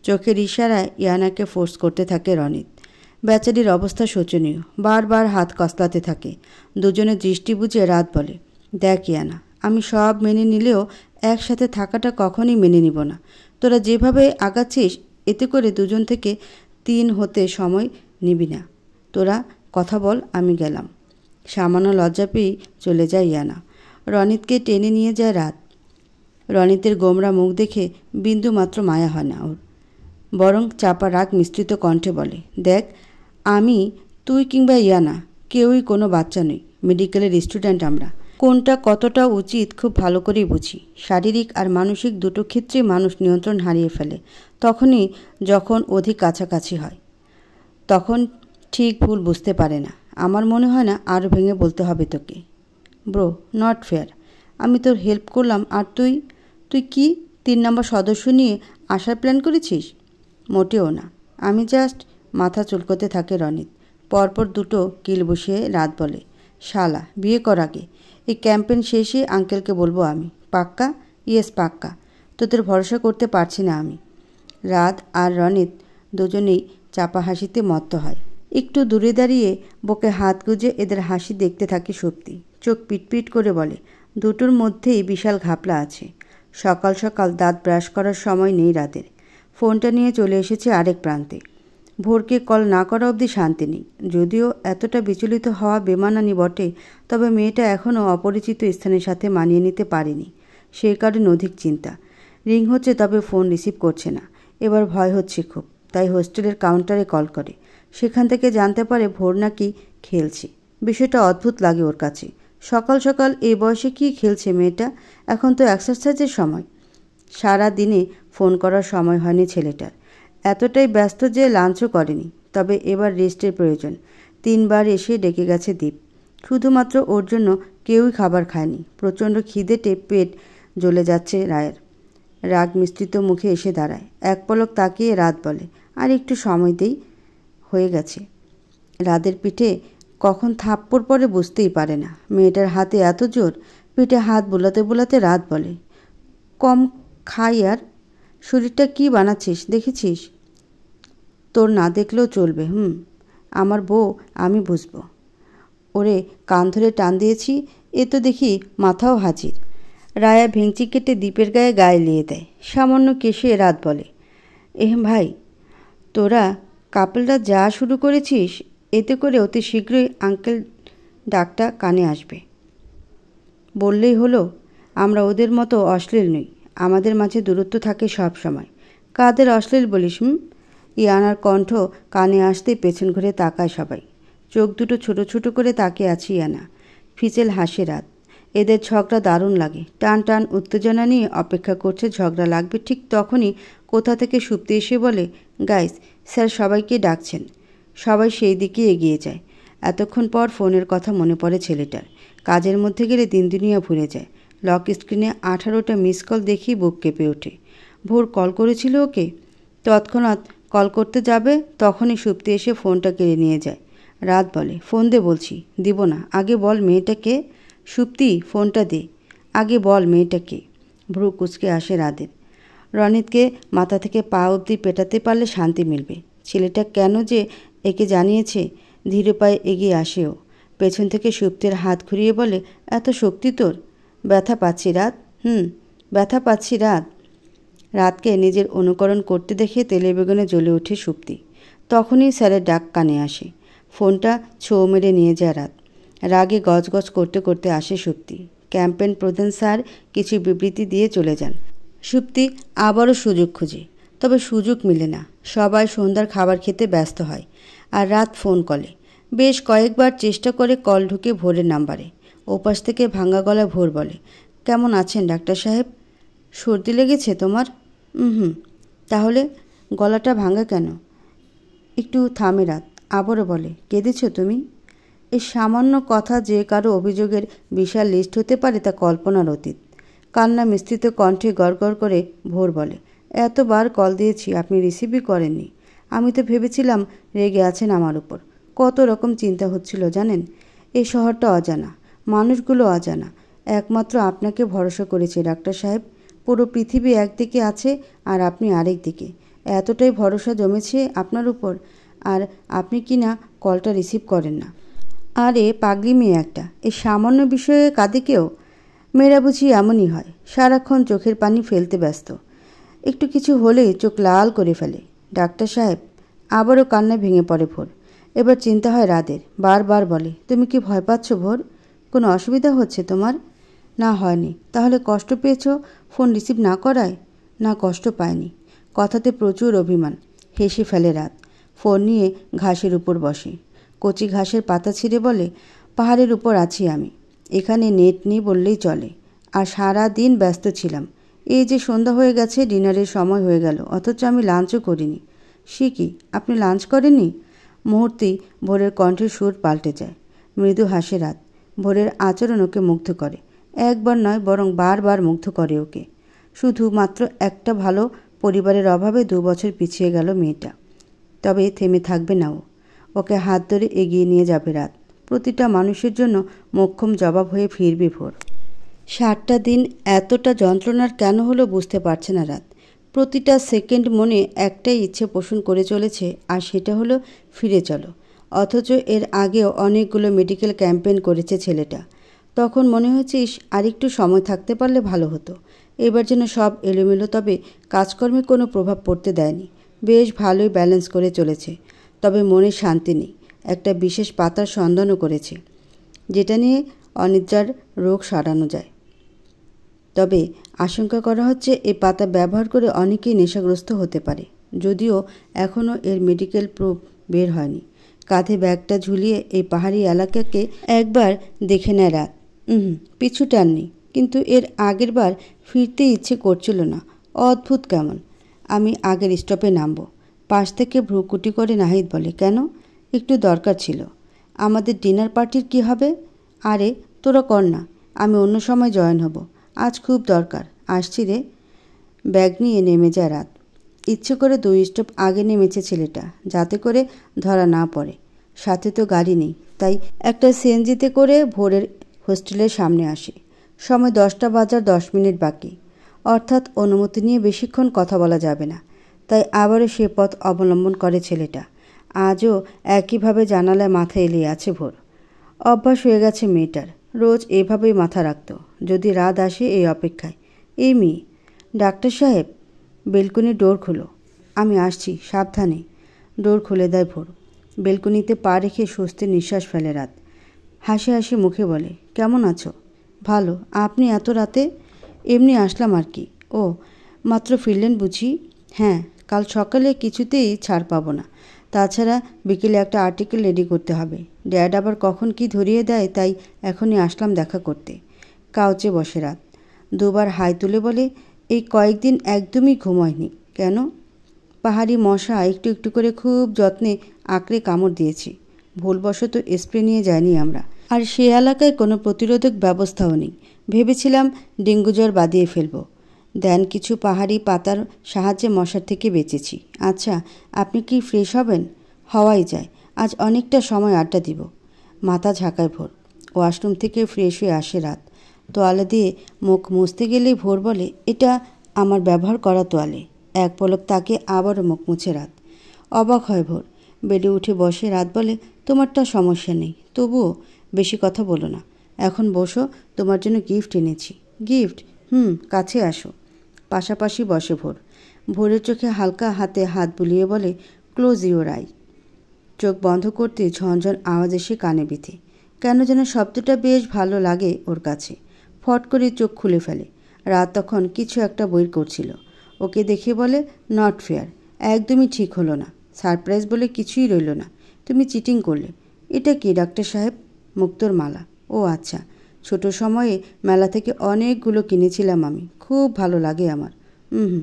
চোখের ইশারায় ইয়ানাকে ফোর্স করতে থাকে রনিত বেচারির অবস্থা শোচনীয় বারবার হাত কসলাতে থাকে দুজনে দৃষ্টি বুঝে রাত বলে দেখ ইয়ানা আমি সব মেনে নিলেও একসাথে থাকাটা কখনই মেনে নিব না তোরা যেভাবে আগাচ্ছিস এতে করে দুজন থেকে তিন হতে সময় নিবি না তোরা কথা বল আমি গেলাম সামান্য লজ্জা পেয়েই চলে যায় ইয়ানা রনিতকে টেনে নিয়ে যায় রাত রনিতের গোমরা মুখ দেখে বিন্দু মাত্র মায়া হয় না ওর বরং চাপা রাগ মিশ্রিত কণ্ঠে বলে দেখ আমি তুই কিংবা ইয়ানা কেউই কোনো বাচ্চা নই মেডিকেলের স্টুডেন্ট আমরা কোনটা কতটা উচিত খুব ভালো করেই বুঝি শারীরিক আর মানসিক দুটো ক্ষেত্রে মানুষ নিয়ন্ত্রণ হারিয়ে ফেলে তখনই যখন অধিক কাছাকাছি হয় তখন ঠিক ভুল বুঝতে পারে না আমার মনে হয় না আরও ভেঙে বলতে হবে তোকে ব্রো নট ফেয়ার আমি তোর হেল্প করলাম আর তুই তুই কি তিন নম্বর সদস্য নিয়ে আসার প্ল্যান করেছিস মোটেও না আমি জাস্ট মাথা চুলকোতে থাকে রনিত পরপর দুটো কিল বসিয়ে রাত বলে শালা বিয়ে করাকে এই ক্যাম্পেন শেষে আঙ্কেলকে বলবো আমি পাক্কা ইয়েস পাক্কা তোদের ভরসা করতে পারছি না আমি রাত আর রনিত দুজনেই চাপা হাসিতে মত্ত হয় একটু দূরে দাঁড়িয়ে বকে হাত গুজে এদের হাসি দেখতে থাকে সত্যি চোখ পিটপিট করে বলে দুটোর মধ্যেই বিশাল ঘাপলা আছে সকাল সকাল দাঁত ব্রাশ করার সময় নেই রাতের ফোনটা নিয়ে চলে এসেছে আরেক প্রান্তে ভোরকে কল না করা অবধি শান্তি নেই যদিও এতটা বিচলিত হওয়া বেমানানি বটে তবে মেয়েটা এখনও অপরিচিত স্থানের সাথে মানিয়ে নিতে পারেনি সেই কারণে অধিক চিন্তা রিং হচ্ছে তবে ফোন রিসিভ করছে না এবার ভয় হচ্ছে খুব তাই হোস্টেলের কাউন্টারে কল করে সেখান থেকে জানতে পারে ভোর নাকি খেলছে বিষয়টা অদ্ভুত লাগে ওর কাছে সকাল সকাল এই বয়সে কি খেলছে মেয়েটা এখন তো এক্সারসাইজের সময় সারা দিনে ফোন করার সময় হয়নি ছেলেটার এতটাই ব্যস্ত যে লাঞ্চও করেনি তবে এবার রেস্টের প্রয়োজন তিনবার এসে ডেকে গেছে দ্বীপ শুধুমাত্র ওর জন্য কেউই খাবার খায়নি প্রচণ্ড খিদেটে পেট জ্বলে যাচ্ছে রায়ের রাগ মিশ্রিত মুখে এসে দাঁড়ায় এক পলক তাকিয়ে রাত বলে আর একটু সময় দেই হয়ে গেছে রাদের পিঠে কখন থাপ্পড় পরে বুঝতেই পারে না মেয়েটার হাতে এত জোর পিঠে হাত বোলাতে বোলাতে রাত বলে কম খাই আর শরীরটা কি বানাচ্ছিস দেখেছিস তোর না দেখলেও চলবে হুম আমার বউ আমি বুঝব ওরে কান ধরে টান দিয়েছি এ তো দেখি মাথাও হাজির রায়া ভেঙচি কেটে দ্বীপের গায়ে গায়ে লিয়ে দেয় সামান্য কেশে রাত বলে এহ ভাই তোরা কাপলরা যা শুরু করেছিস এতে করে অতি শীঘ্রই আঙ্কেল ডাকটা কানে আসবে বললেই হলো আমরা ওদের মতো অশ্লীল নই আমাদের মাঝে দূরত্ব থাকে সব সময় কাদের অশ্লীল বলিস হুম ইয়ানার কণ্ঠ কানে আসতে পেছন ঘুরে তাকায় সবাই চোখ দুটো ছোট ছোট করে তাকে আছি ইয়ানা ফিচেল হাসে রাত এদের ঝগড়া দারুণ লাগে টান টান উত্তেজনা নিয়ে অপেক্ষা করছে ঝগড়া লাগবে ঠিক তখনই কোথা থেকে সুপ্তি এসে বলে গাইস স্যার সবাইকে ডাকছেন সবাই সেই দিকে এগিয়ে যায় এতক্ষণ পর ফোনের কথা মনে পড়ে ছেলেটার কাজের মধ্যে গেলে দিন দুনিয়া ভুলে যায় লক স্ক্রিনে আঠারোটা মিস কল দেখি বুক কেঁপে ওঠে ভোর কল করেছিল ওকে তৎক্ষণাৎ কল করতে যাবে তখনই সুপ্তি এসে ফোনটা কেড়ে নিয়ে যায় রাত বলে ফোন দে বলছি দিব না আগে বল মেয়েটাকে সুপ্তি ফোনটা দে আগে বল মেয়েটাকে ভ্রু কুচকে আসে রাদের রনিতকে মাথা থেকে পা অবধি পেটাতে পারলে শান্তি মিলবে ছেলেটা কেন যে একে জানিয়েছে ধীরে পায়ে এগিয়ে আসেও পেছন থেকে সুপ্তের হাত ঘুরিয়ে বলে এত শক্তি তোর ব্যথা পাচ্ছি রাত হুম ব্যথা পাচ্ছি রাত রাতকে নিজের অনুকরণ করতে দেখে তেলে বেগুনে জ্বলে ওঠে সুপ্তি তখনই স্যারের ডাক কানে আসে ফোনটা ছৌ মেরে নিয়ে যায় রাত রাগে গজগজ করতে করতে আসে সুপ্তি ক্যাম্পেন প্রধান স্যার কিছু বিবৃতি দিয়ে চলে যান সুপ্তি আবারও সুযোগ খুঁজে তবে সুযোগ মিলে না সবাই সন্ধ্যার খাবার খেতে ব্যস্ত হয় আর রাত ফোন কলে বেশ কয়েকবার চেষ্টা করে কল ঢুকে ভোরের নাম্বারে ওপাশ থেকে ভাঙ্গা গলায় ভোর বলে কেমন আছেন ডাক্তার সাহেব সর্দি লেগেছে তোমার হুম তাহলে গলাটা ভাঙা কেন একটু থামে রাত আবারও বলে কেঁদেছ তুমি এই সামান্য কথা যে কারো অভিযোগের বিশাল লিস্ট হতে পারে তা কল্পনার অতীত কান্না মিস্ত্রিত কণ্ঠে গড়গড় করে ভোর বলে এতবার কল দিয়েছি আপনি রিসিভই করেননি আমি তো ভেবেছিলাম রেগে আছেন আমার উপর কত রকম চিন্তা হচ্ছিল জানেন এই শহরটা অজানা মানুষগুলো অজানা একমাত্র আপনাকে ভরসা করেছে ডাক্তার সাহেব পুরো পৃথিবী একদিকে আছে আর আপনি আরেক দিকে এতটাই ভরসা জমেছে আপনার উপর আর আপনি কি না কলটা রিসিভ করেন না আরে পাগলি মেয়ে একটা এ সামান্য বিষয়ে কাঁদে কেউ মেয়েরা বুঝি এমনই হয় সারাক্ষণ চোখের পানি ফেলতে ব্যস্ত একটু কিছু হলেই চোখ লাল করে ফেলে ডাক্তার সাহেব আবারও কান্নায় ভেঙে পড়ে ভোর এবার চিন্তা হয় রাদের বারবার বলে তুমি কি ভয় পাচ্ছ ভোর কোনো অসুবিধা হচ্ছে তোমার না হয়নি তাহলে কষ্ট পেয়েছ ফোন রিসিভ না করায় না কষ্ট পায়নি কথাতে প্রচুর অভিমান হেসে ফেলে রাত ফোন নিয়ে ঘাসের উপর বসে কচি ঘাসের পাতা ছিঁড়ে বলে পাহাড়ের উপর আছি আমি এখানে নেট নেই বললেই চলে আর সারা দিন ব্যস্ত ছিলাম এই যে সন্ধ্যা হয়ে গেছে ডিনারের সময় হয়ে গেল অথচ আমি লাঞ্চও করিনি সে কি আপনি লাঞ্চ করেননি মুহূর্তেই ভোরের কণ্ঠের সুর পাল্টে যায় মৃদু হাসে রাত ভোরের আচরণ ওকে মুগ্ধ করে একবার নয় বরং বারবার মুগ্ধ করে ওকে শুধুমাত্র একটা ভালো পরিবারের অভাবে দু বছর পিছিয়ে গেল মেয়েটা তবে থেমে থাকবে না ও ওকে হাত ধরে এগিয়ে নিয়ে যাবে রাত প্রতিটা মানুষের জন্য মক্ষম জবাব হয়ে ফিরবে ভোর ষাটটা দিন এতটা যন্ত্রণার কেন হলো বুঝতে পারছে না রাত প্রতিটা সেকেন্ড মনে একটাই ইচ্ছে পোষণ করে চলেছে আর সেটা হলো ফিরে চলো অথচ এর আগেও অনেকগুলো মেডিকেল ক্যাম্পেন করেছে ছেলেটা তখন মনে হয়েছে আরেকটু সময় থাকতে পারলে ভালো হতো এবার যেন সব এলোমেলো তবে কাজকর্মে কোনো প্রভাব পড়তে দেয়নি বেশ ভালোই ব্যালেন্স করে চলেছে তবে মনে শান্তি নেই একটা বিশেষ পাতার সন্ধানও করেছে যেটা নিয়ে অনিদ্রার রোগ সারানো যায় তবে আশঙ্কা করা হচ্ছে এই পাতা ব্যবহার করে অনেকেই নেশাগ্রস্ত হতে পারে যদিও এখনও এর মেডিকেল প্রুফ বের হয়নি কাঁধে ব্যাগটা ঝুলিয়ে এই পাহাড়ি এলাকাকে একবার দেখে নেয় রাত পিছু টাননি কিন্তু এর আগের বার ফিরতে ইচ্ছে করছিল না অদ্ভুত কেমন আমি আগের স্টপে নামব পাশ থেকে ভ্রুকুটি করে নাহিদ বলে কেন একটু দরকার ছিল আমাদের ডিনার পার্টির কি হবে আরে তোরা কর না আমি অন্য সময় জয়েন হব আজ খুব দরকার আসছি রে ব্যাগ নিয়ে নেমে যায় রাত ইচ্ছে করে দুই স্টপ আগে নেমেছে ছেলেটা যাতে করে ধরা না পড়ে সাথে তো গাড়ি নেই তাই একটা সিএনজিতে করে ভোরের হোস্টেলের সামনে আসে সময় দশটা বাজার দশ মিনিট বাকি অর্থাৎ অনুমতি নিয়ে বেশিক্ষণ কথা বলা যাবে না তাই আবারও সে পথ অবলম্বন করে ছেলেটা আজও একইভাবে জানালায় মাথা এলিয়ে আছে ভোর অভ্যাস হয়ে গেছে মেয়েটার রোজ এভাবেই মাথা রাখত যদি রাত আসে এই অপেক্ষায় এই মেয়ে ডাক্তার সাহেব বেলকনির ডোর খোলো আমি আসছি সাবধানে ডোর খুলে দেয় ভোর বেলকনিতে পা রেখে স্বস্তির নিঃশ্বাস ফেলে রাত হাসি হাসি মুখে বলে কেমন আছো ভালো আপনি এত রাতে এমনি আসলাম আর কি ও মাত্র ফিরলেন বুঝি হ্যাঁ কাল সকালে কিছুতেই ছাড় পাবো না তাছাড়া বিকেলে একটা আর্টিকেল রেডি করতে হবে ড্যাড আবার কখন কি ধরিয়ে দেয় তাই এখনই আসলাম দেখা করতে কাউচে বসে রাত দুবার হাই তুলে বলে এই কয়েকদিন একদমই ঘুমায়নি কেন পাহাড়ি মশা একটু একটু করে খুব যত্নে আঁকড়ে কামড় দিয়েছি ভুলবশত স্প্রে নিয়ে যায়নি আমরা আর সে এলাকায় কোনো প্রতিরোধক ব্যবস্থাও নেই ভেবেছিলাম ডেঙ্গু জ্বর বাদিয়ে ফেলব দেন কিছু পাহাড়ি পাতার সাহায্যে মশার থেকে বেঁচেছি আচ্ছা আপনি কি ফ্রেশ হবেন হওয়াই যায় আজ অনেকটা সময় আড্ডা দিব মাথা ঝাঁকায় ভোর ওয়াশরুম থেকে ফ্রেশ হয়ে আসে রাত তোয়ালে দিয়ে মুখ মুছতে গেলেই ভোর বলে এটা আমার ব্যবহার করা তোয়ালে এক পলক তাকে আবারও মুখ মুছে রাত অবাক হয় ভোর বেডে উঠে বসে রাত বলে তোমারটা সমস্যা নেই তবুও বেশি কথা বলো না এখন বসো তোমার জন্য গিফট এনেছি গিফট হুম কাছে আসো পাশাপাশি বসে ভোর ভোরের চোখে হালকা হাতে হাত বুলিয়ে বলে ক্লোজ ইউর আই চোখ বন্ধ করতে ঝনঝন আওয়াজ এসে কানে বিঁধে কেন যেন শব্দটা বেশ ভালো লাগে ওর কাছে ফট করে চোখ খুলে ফেলে রাত তখন কিছু একটা বইর করছিল ওকে দেখে বলে নট ফেয়ার একদমই ঠিক হলো না সারপ্রাইজ বলে কিছুই রইল না তুমি চিটিং করলে এটা কি ডাক্তার সাহেব মুক্তর মালা ও আচ্ছা ছোট সময়ে মেলা থেকে অনেকগুলো কিনেছিলাম আমি খুব ভালো লাগে আমার হুম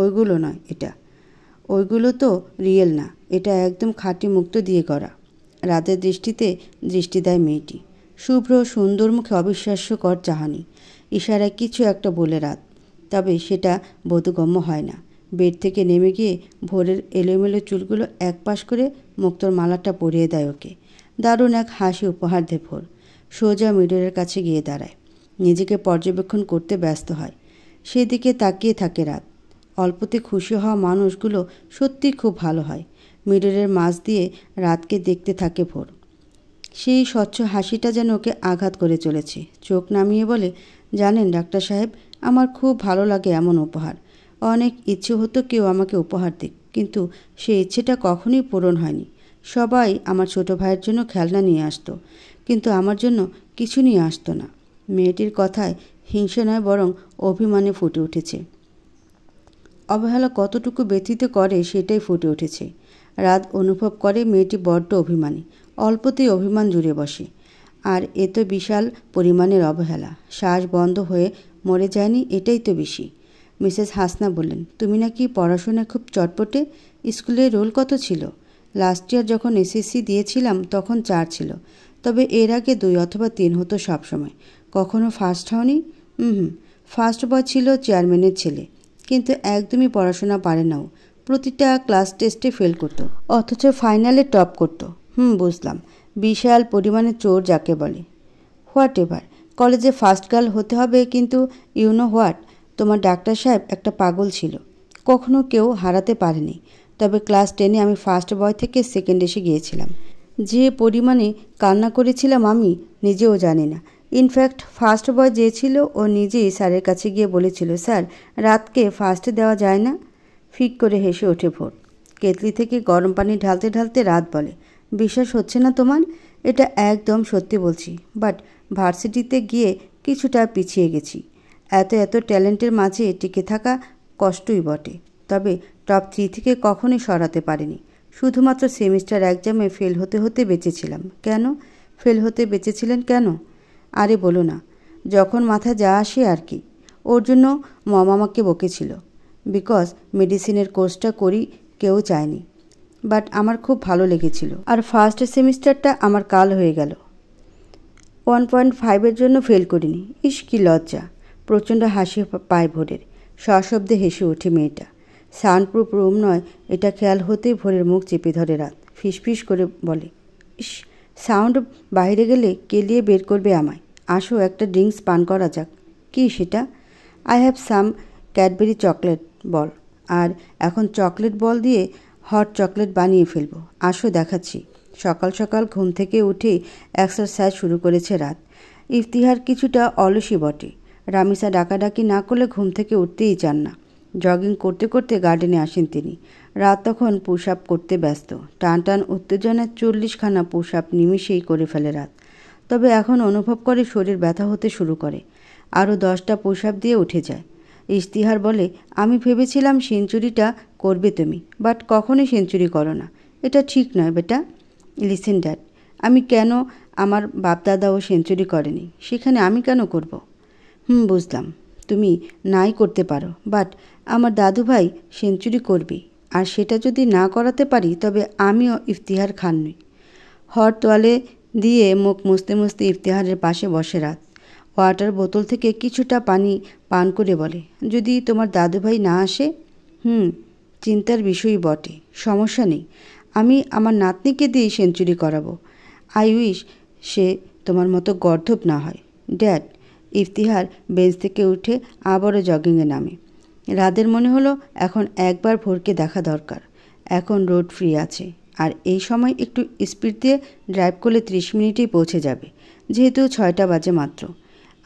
ওইগুলো নয় এটা ওইগুলো তো রিয়েল না এটা একদম খাঁটি মুক্ত দিয়ে করা রাতের দৃষ্টিতে দৃষ্টি দেয় মেয়েটি শুভ্র সুন্দর মুখে অবিশ্বাস্যকর চাহানি ইশারায় কিছু একটা বলে রাত তবে সেটা বোধগম্য হয় না বেড থেকে নেমে গিয়ে ভোরের এলোমেলো চুলগুলো এক পাশ করে মুক্তর মালাটা পরিয়ে দেয় ওকে দারুণ এক হাসি উপহার দে ভোর সোজা মিররের কাছে গিয়ে দাঁড়ায় নিজেকে পর্যবেক্ষণ করতে ব্যস্ত হয় সেদিকে তাকিয়ে থাকে রাত অল্পতে খুশি হওয়া মানুষগুলো সত্যি খুব ভালো হয় মিররের মাছ দিয়ে রাতকে দেখতে থাকে ভোর সেই স্বচ্ছ হাসিটা যেন ওকে আঘাত করে চলেছে চোখ নামিয়ে বলে জানেন ডাক্তার সাহেব আমার খুব ভালো লাগে এমন উপহার অনেক ইচ্ছে হতো কেউ আমাকে উপহার দিক কিন্তু সেই ইচ্ছেটা কখনোই পূরণ হয়নি সবাই আমার ছোট ভাইয়ের জন্য খেলনা নিয়ে আসতো কিন্তু আমার জন্য কিছু নিয়ে আসতো না মেয়েটির কথায় হিংসে নয় বরং অভিমানে ফুটে উঠেছে অবহেলা কতটুকু ব্যথিত করে সেটাই ফুটে উঠেছে রাত অনুভব করে মেয়েটি বড্ড অভিমানী অল্পতেই অভিমান জুড়ে বসে আর এ তো বিশাল পরিমাণের অবহেলা শ্বাস বন্ধ হয়ে মরে যায়নি এটাই তো বেশি মিসেস হাসনা বললেন তুমি নাকি পড়াশোনা খুব চটপটে স্কুলের রোল কত ছিল লাস্ট ইয়ার যখন এসএসসি দিয়েছিলাম তখন চার ছিল তবে এর আগে দুই অথবা তিন হতো সবসময় কখনো ফার্স্ট হওনি হুম ফার্স্ট বয় ছিল চেয়ারম্যানের ছেলে কিন্তু একদমই পড়াশোনা পারে নাও প্রতিটা ক্লাস টেস্টে ফেল করত অথচ ফাইনালে টপ করতো হুম বুঝলাম বিশাল পরিমাণে চোর যাকে বলে হোয়াট এভার কলেজে ফার্স্ট গার্ল হতে হবে কিন্তু ইউনো হোয়াট তোমার ডাক্তার সাহেব একটা পাগল ছিল কখনো কেউ হারাতে পারেনি তবে ক্লাস টেনে আমি ফার্স্ট বয় থেকে সেকেন্ড এসে গিয়েছিলাম যে পরিমাণে কান্না করেছিলাম আমি নিজেও জানি না ইনফ্যাক্ট ফার্স্ট বয় যে ছিল ও নিজেই স্যারের কাছে গিয়ে বলেছিল স্যার রাতকে ফার্স্টে দেওয়া যায় না ফিক করে হেসে ওঠে ভোর কেতলি থেকে গরম পানি ঢালতে ঢালতে রাত বলে বিশ্বাস হচ্ছে না তোমার এটা একদম সত্যি বলছি বাট ভার্সিটিতে গিয়ে কিছুটা পিছিয়ে গেছি এত এত ট্যালেন্টের মাঝে টিকে থাকা কষ্টই বটে তবে টপ থ্রি থেকে কখনোই সরাতে পারিনি শুধুমাত্র সেমিস্টার এক্সামে ফেল হতে হতে বেঁচেছিলাম কেন ফেল হতে বেঁচেছিলেন কেন আরে বলো না যখন মাথা যা আসে আর কি ওর জন্য মম আমাকে বকেছিল বিকজ মেডিসিনের কোর্সটা করি কেউ চায়নি বাট আমার খুব ভালো লেগেছিল আর ফার্স্ট সেমিস্টারটা আমার কাল হয়ে গেল ওয়ান পয়েন্ট ফাইভের জন্য ফেল করিনি ইস কি লজ্জা প্রচণ্ড হাসি পায় ভোরের সশব্দে হেসে ওঠে মেয়েটা সানপ্রুফ রুম নয় এটা খেয়াল হতেই ভোরের মুখ চেপে ধরে রাত ফিসফিস করে বলে ইস সাউন্ড বাইরে গেলে কেলিয়ে বের করবে আমায় আসো একটা ড্রিঙ্কস পান করা যাক কি সেটা I have some Cadbury chocolate ball আর এখন চকলেট বল দিয়ে হট চকলেট বানিয়ে ফেলবো আসো দেখাচ্ছি সকাল সকাল ঘুম থেকে উঠে এক্সারসাইজ শুরু করেছে রাত ইফতিহার কিছুটা অলসি বটে রামিসা ডাকাডাকি না করলে ঘুম থেকে উঠতেই চান না জগিং করতে করতে গার্ডেনে আসেন তিনি রাত তখন পুশ আপ করতে ব্যস্ত টান টান উত্তেজনার চল্লিশখানা পুশ আপ নিমিষেই করে ফেলে রাত তবে এখন অনুভব করে শরীর ব্যথা হতে শুরু করে আরও দশটা পুশ দিয়ে উঠে যায় ইশতিহার বলে আমি ভেবেছিলাম সেঞ্চুরিটা করবে তুমি বাট কখনোই সেঞ্চুরি করো না এটা ঠিক নয় বেটা লিসেন ড্যাড আমি কেন আমার বাপদাদাও সেঞ্চুরি করেনি সেখানে আমি কেন করব। হুম বুঝলাম তুমি নাই করতে পারো বাট আমার দাদু ভাই সেঞ্চুরি করবে আর সেটা যদি না করাতে পারি তবে আমিও ইফতিহার খান নই হর তোয়ালে দিয়ে মুখ মুসতে মুসতে ইফতিহারের পাশে বসে রাত ওয়াটার বোতল থেকে কিছুটা পানি পান করে বলে যদি তোমার দাদুভাই না আসে হুম চিন্তার বিষয়ই বটে সমস্যা নেই আমি আমার নাতনিকে দিয়ে সেঞ্চুরি করাবো আই উইশ সে তোমার মতো গর্ধব না হয় ড্যাড ইফতিহার বেঞ্চ থেকে উঠে আবারও জগিংয়ে নামে রাদের মনে হলো এখন একবার ভোরকে দেখা দরকার এখন রোড ফ্রি আছে আর এই সময় একটু স্পিড দিয়ে ড্রাইভ করলে ত্রিশ মিনিটেই পৌঁছে যাবে যেহেতু ছয়টা বাজে মাত্র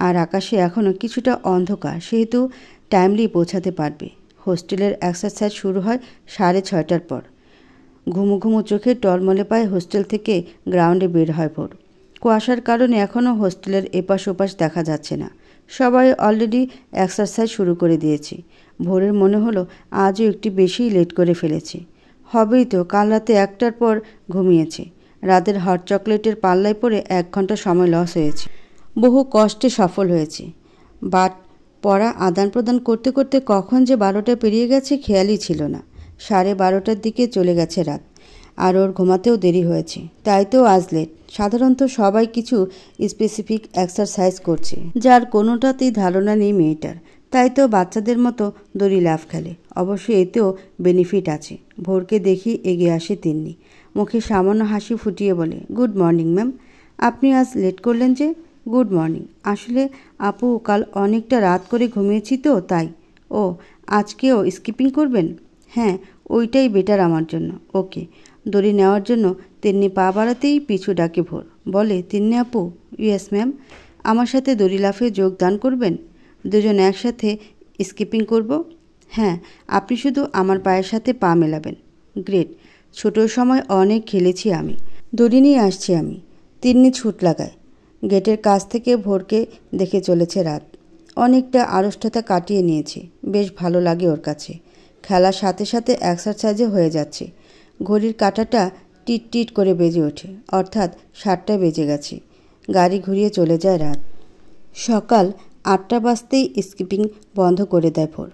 আর আকাশে এখনও কিছুটা অন্ধকার সেহেতু টাইমলি পৌঁছাতে পারবে হোস্টেলের এক্সারসাইজ শুরু হয় সাড়ে ছয়টার পর ঘুমু ঘুমু চোখে টলমলে পায়ে হোস্টেল থেকে গ্রাউন্ডে বের হয় ভোর কুয়াশার কারণে এখনও হোস্টেলের এপাশ ওপাশ দেখা যাচ্ছে না সবাই অলরেডি এক্সারসাইজ শুরু করে দিয়েছি ভোরের মনে হলো আজও একটু বেশি লেট করে ফেলেছি হবেই তো কাল রাতে একটার পর ঘুমিয়েছে রাতের হট চকলেটের পাল্লায় পরে এক ঘন্টা সময় লস হয়েছে বহু কষ্টে সফল হয়েছি বাট পড়া আদান প্রদান করতে করতে কখন যে বারোটা পেরিয়ে গেছে খেয়ালই ছিল না সাড়ে বারোটার দিকে চলে গেছে রাত আর ওর ঘুমাতেও দেরি হয়েছে তাই তো আজ লেট সাধারণত সবাই কিছু স্পেসিফিক এক্সারসাইজ করছে যার কোনোটাতেই ধারণা নেই মেয়েটার তাই তো বাচ্চাদের মতো দড়ি লাভ খেলে অবশ্যই এতেও বেনিফিট আছে ভোরকে দেখি এগিয়ে আসে তিন্নি মুখে সামান্য হাসি ফুটিয়ে বলে গুড মর্নিং ম্যাম আপনি আজ লেট করলেন যে গুড মর্নিং আসলে আপু কাল অনেকটা রাত করে ঘুমিয়েছি তো তাই ও আজকেও স্কিপিং করবেন হ্যাঁ ওইটাই বেটার আমার জন্য ওকে দড়ি নেওয়ার জন্য তিন্নি পা বাড়াতেই পিছু ডাকে ভোর বলে তিন্নি আপু ইয়েস ম্যাম আমার সাথে দড়ি লাফে যোগদান করবেন দুজন একসাথে স্কিপিং করব হ্যাঁ আপনি শুধু আমার পায়ের সাথে পা মেলাবেন গ্রেট ছোটোর সময় অনেক খেলেছি আমি দড়ি নিয়ে আসছি আমি তিন্নি ছুট লাগায় গেটের কাছ থেকে ভোরকে দেখে চলেছে রাত অনেকটা আড়ষ্টতা কাটিয়ে নিয়েছে বেশ ভালো লাগে ওর কাছে খেলার সাথে সাথে এক্সারসাইজও হয়ে যাচ্ছে ঘড়ির কাঁটাটা টিট টিট করে বেজে ওঠে অর্থাৎ সাতটা বেজে গেছে গাড়ি ঘুরিয়ে চলে যায় রাত সকাল আটটা বাজতেই স্কিপিং বন্ধ করে দেয় ভোর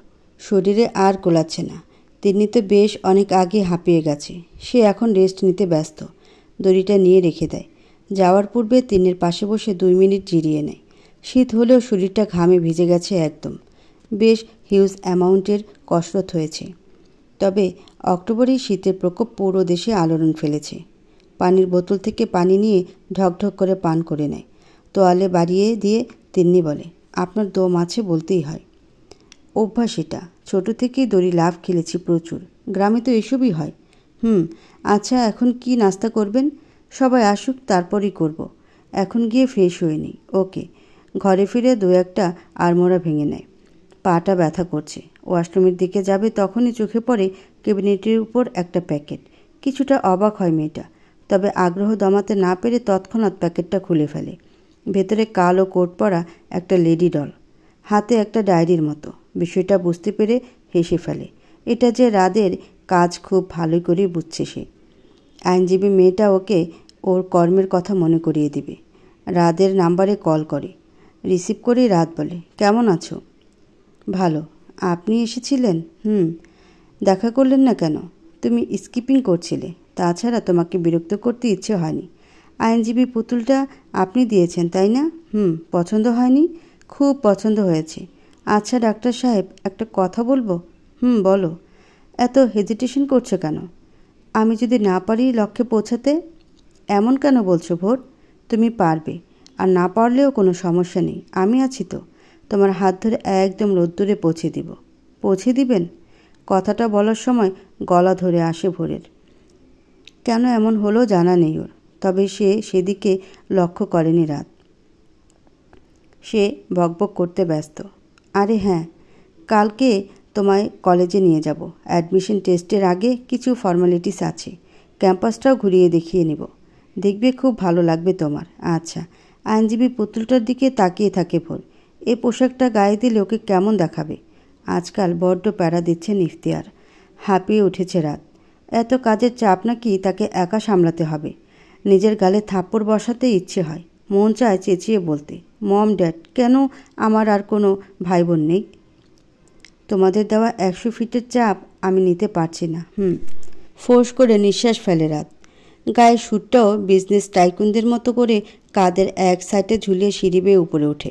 শরীরে আর কোলাচ্ছে না তিনি তো বেশ অনেক আগে হাঁপিয়ে গেছে সে এখন রেস্ট নিতে ব্যস্ত দড়িটা নিয়ে রেখে দেয় যাওয়ার পূর্বে তিনের পাশে বসে দুই মিনিট জিরিয়ে নেয় শীত হলেও শরীরটা ঘামে ভিজে গেছে একদম বেশ হিউজ অ্যামাউন্টের কসরত হয়েছে তবে অক্টোবরেই শীতের প্রকোপ পুরো দেশে আলোড়ন ফেলেছে পানির বোতল থেকে পানি নিয়ে ঢকঢক করে পান করে নেয় তোয়ালে বাড়িয়ে দিয়ে তিন্নি বলে আপনার দম আছে বলতেই হয় অভ্যাস এটা ছোটো থেকেই দড়ি লাভ খেলেছি প্রচুর গ্রামে তো এসবই হয় হুম আচ্ছা এখন কি নাস্তা করবেন সবাই আসুক তারপরই করব। এখন গিয়ে ফ্রেশ হয়ে নিই ওকে ঘরে ফিরে দু একটা আড়মোড়া ভেঙে নেয় পাটা ব্যথা করছে ওয়াশরুমের দিকে যাবে তখনই চোখে পড়ে ক্যাবিনেটের উপর একটা প্যাকেট কিছুটা অবাক হয় মেয়েটা তবে আগ্রহ দমাতে না পেরে তৎক্ষণাৎ প্যাকেটটা খুলে ফেলে ভেতরে কালো কোট পরা একটা লেডি ডল হাতে একটা ডায়েরির মতো বিষয়টা বুঝতে পেরে হেসে ফেলে এটা যে রাদের কাজ খুব ভালো করে বুঝছে সে আইনজীবী মেয়েটা ওকে ওর কর্মের কথা মনে করিয়ে দিবে রাদের নাম্বারে কল করে রিসিভ করেই রাত বলে কেমন আছো ভালো আপনি এসেছিলেন হুম দেখা করলেন না কেন তুমি স্কিপিং করছিলে তাছাড়া তোমাকে বিরক্ত করতে ইচ্ছে হয়নি আইনজীবী পুতুলটা আপনি দিয়েছেন তাই না হুম পছন্দ হয়নি খুব পছন্দ হয়েছে আচ্ছা ডাক্তার সাহেব একটা কথা বলবো হুম বলো এত হেজিটেশন করছো কেন আমি যদি না পারি লক্ষ্যে পৌঁছাতে এমন কেন বলছো ভোট তুমি পারবে আর না পারলেও কোনো সমস্যা নেই আমি আছি তো তোমার হাত ধরে একদম রোদ্দুরে পৌঁছে দিব পৌঁছে দিবেন কথাটা বলার সময় গলা ধরে আসে ভোরের কেন এমন হলো জানা নেই ওর তবে সে সেদিকে লক্ষ্য করেনি রাত সে বকবক করতে ব্যস্ত আরে হ্যাঁ কালকে তোমায় কলেজে নিয়ে যাব অ্যাডমিশন টেস্টের আগে কিছু ফর্মালিটিস আছে ক্যাম্পাসটাও ঘুরিয়ে দেখিয়ে নিব দেখবে খুব ভালো লাগবে তোমার আচ্ছা আইনজীবী পুতুলটার দিকে তাকিয়ে থাকে ভোর এ পোশাকটা গায়ে দিলে ওকে কেমন দেখাবে আজকাল বড্ড প্যারা দিচ্ছেন ইফতিয়ার হাঁপিয়ে উঠেছে রাত এত কাজের চাপ নাকি তাকে একা সামলাতে হবে নিজের গালে থাপ্পড় বসাতে ইচ্ছে হয় মন চায় চেঁচিয়ে বলতে মম ড্যাড কেন আমার আর কোনো ভাই বোন নেই তোমাদের দেওয়া একশো ফিটের চাপ আমি নিতে পারছি না হুম ফোর্স করে নিঃশ্বাস ফেলে রাত গায়ের সুরটাও বিজনেস টাইকুনদের মতো করে কাদের এক সাইডে ঝুলিয়ে সিঁড়ি বেয়ে উপরে ওঠে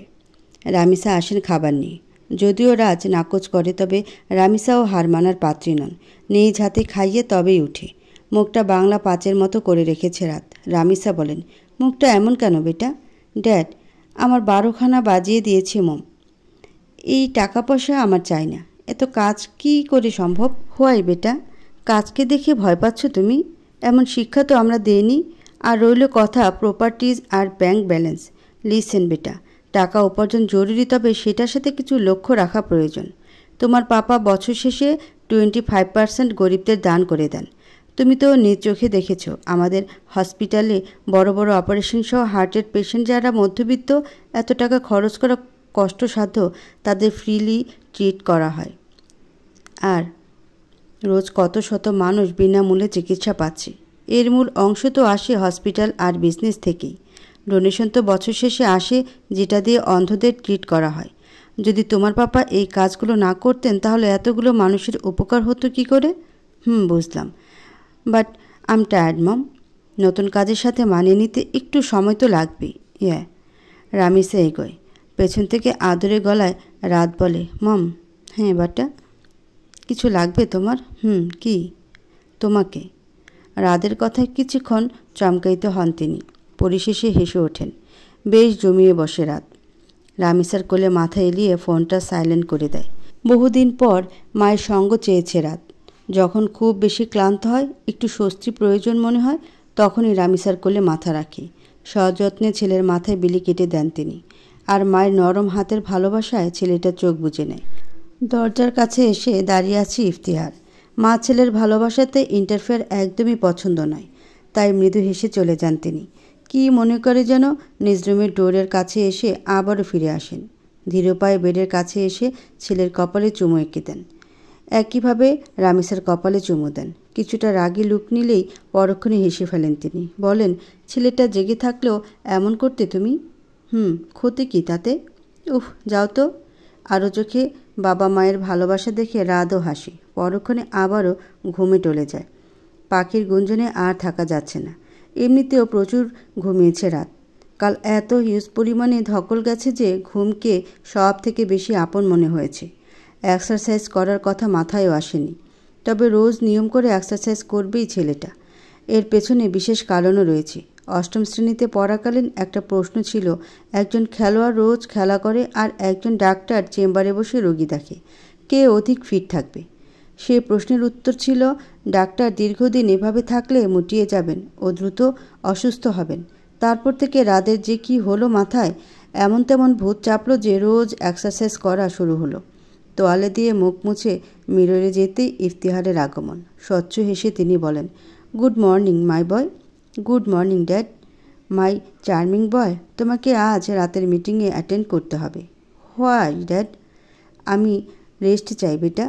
রামিসা আসেন খাবার নিয়ে যদিও রাজ নাকচ করে তবে রামিসাও হার মানার পাত্রী নন নিজ হাতে খাইয়ে তবেই উঠে মুখটা বাংলা পাঁচের মতো করে রেখেছে রাত রামিসা বলেন মুখটা এমন কেন বেটা ড্যাড আমার বারোখানা বাজিয়ে দিয়েছে মম এই টাকা পয়সা আমার চাই না এত কাজ কি করে সম্ভব হোয়াই বেটা কাজকে দেখে ভয় পাচ্ছ তুমি এমন শিক্ষা তো আমরা দেইনি আর রইল কথা প্রপার্টিজ আর ব্যাংক ব্যালেন্স লিসেন বেটা টাকা উপার্জন জরুরি তবে সেটার সাথে কিছু লক্ষ্য রাখা প্রয়োজন তোমার পাপা বছর শেষে টোয়েন্টি ফাইভ পার্সেন্ট গরিবদের দান করে দেন তুমি তো নিজ চোখে দেখেছ আমাদের হসপিটালে বড় বড় অপারেশন সহ হার্টের পেশেন্ট যারা মধ্যবিত্ত এত টাকা খরচ করা কষ্টসাধ্য তাদের ফ্রিলি ট্রিট করা হয় আর রোজ কত শত মানুষ বিনামূল্যে চিকিৎসা পাচ্ছে এর মূল অংশ তো আসে হসপিটাল আর বিজনেস থেকেই ডোনেশন তো বছর শেষে আসে যেটা দিয়ে অন্ধদের ট্রিট করা হয় যদি তোমার পাপা এই কাজগুলো না করতেন তাহলে এতগুলো মানুষের উপকার হতো কি করে হুম বুঝলাম বাট আম টায়ার্ড মম নতুন কাজের সাথে মানিয়ে নিতে একটু সময় তো লাগবেই ইয়া রামিসে এগোয় পেছন থেকে আদরে গলায় রাত বলে মম হ্যাঁ বাটা কিছু লাগবে তোমার হুম কি তোমাকে রাদের কথায় কিছুক্ষণ চমকাইতে হন তিনি পরিশেষে হেসে ওঠেন বেশ জমিয়ে বসে রাত রামিসার কোলে মাথা এলিয়ে ফোনটা সাইলেন্ট করে দেয় বহুদিন পর মায়ের সঙ্গ চেয়েছে রাত যখন খুব বেশি ক্লান্ত হয় একটু স্বস্তি প্রয়োজন মনে হয় তখনই রামিসার কোলে মাথা রাখে সযত্নে ছেলের মাথায় বিলি কেটে দেন তিনি আর মায়ের নরম হাতের ভালোবাসায় ছেলেটা চোখ বুঝে নেয় দরজার কাছে এসে দাঁড়িয়ে আছি ইফতিহার মা ছেলের ভালোবাসাতে ইন্টারফেয়ার একদমই পছন্দ নয় তাই মৃদু হেসে চলে যান তিনি কি মনে করে যেন নিজরুমের ডোরের কাছে এসে আবারও ফিরে আসেন ধীরপায়ে বেডের কাছে এসে ছেলের কপালে চুমু এঁকে দেন একইভাবে রামিসের কপালে চুমু দেন কিছুটা রাগি লুক নিলেই পরক্ষণে হেসে ফেলেন তিনি বলেন ছেলেটা জেগে থাকলেও এমন করতে তুমি হুম ক্ষতি কি তাতে উফ যাও তো আরও চোখে বাবা মায়ের ভালোবাসা দেখে রাতও হাসি পরক্ষণে আবারও ঘুমে টলে যায় পাখির গুঞ্জনে আর থাকা যাচ্ছে না এমনিতেও প্রচুর ঘুমিয়েছে রাত কাল এত হিউজ পরিমাণে ধকল গেছে যে ঘুমকে সব থেকে বেশি আপন মনে হয়েছে এক্সারসাইজ করার কথা মাথায়ও আসেনি তবে রোজ নিয়ম করে এক্সারসাইজ করবেই ছেলেটা এর পেছনে বিশেষ কারণও রয়েছে অষ্টম শ্রেণীতে পড়াকালীন একটা প্রশ্ন ছিল একজন খেলোয়াড় রোজ খেলা করে আর একজন ডাক্তার চেম্বারে বসে রোগী দেখে কে অধিক ফিট থাকবে সে প্রশ্নের উত্তর ছিল ডাক্তার দীর্ঘদিন এভাবে থাকলে মুটিয়ে যাবেন ও দ্রুত অসুস্থ হবেন তারপর থেকে রাদের যে কি হলো মাথায় এমন তেমন ভূত চাপলো যে রোজ এক্সারসাইজ করা শুরু হলো তোয়ালে দিয়ে মুখ মুছে মিররে যেতে ইফতিহারের আগমন স্বচ্ছ হেসে তিনি বলেন good morning my boy good morning dad my charming boy তোমাকে আজ রাতের মিটিংয়ে অ্যাটেন্ড করতে হবে হোয়াই ড্যাড আমি রেস্ট চাই বেটা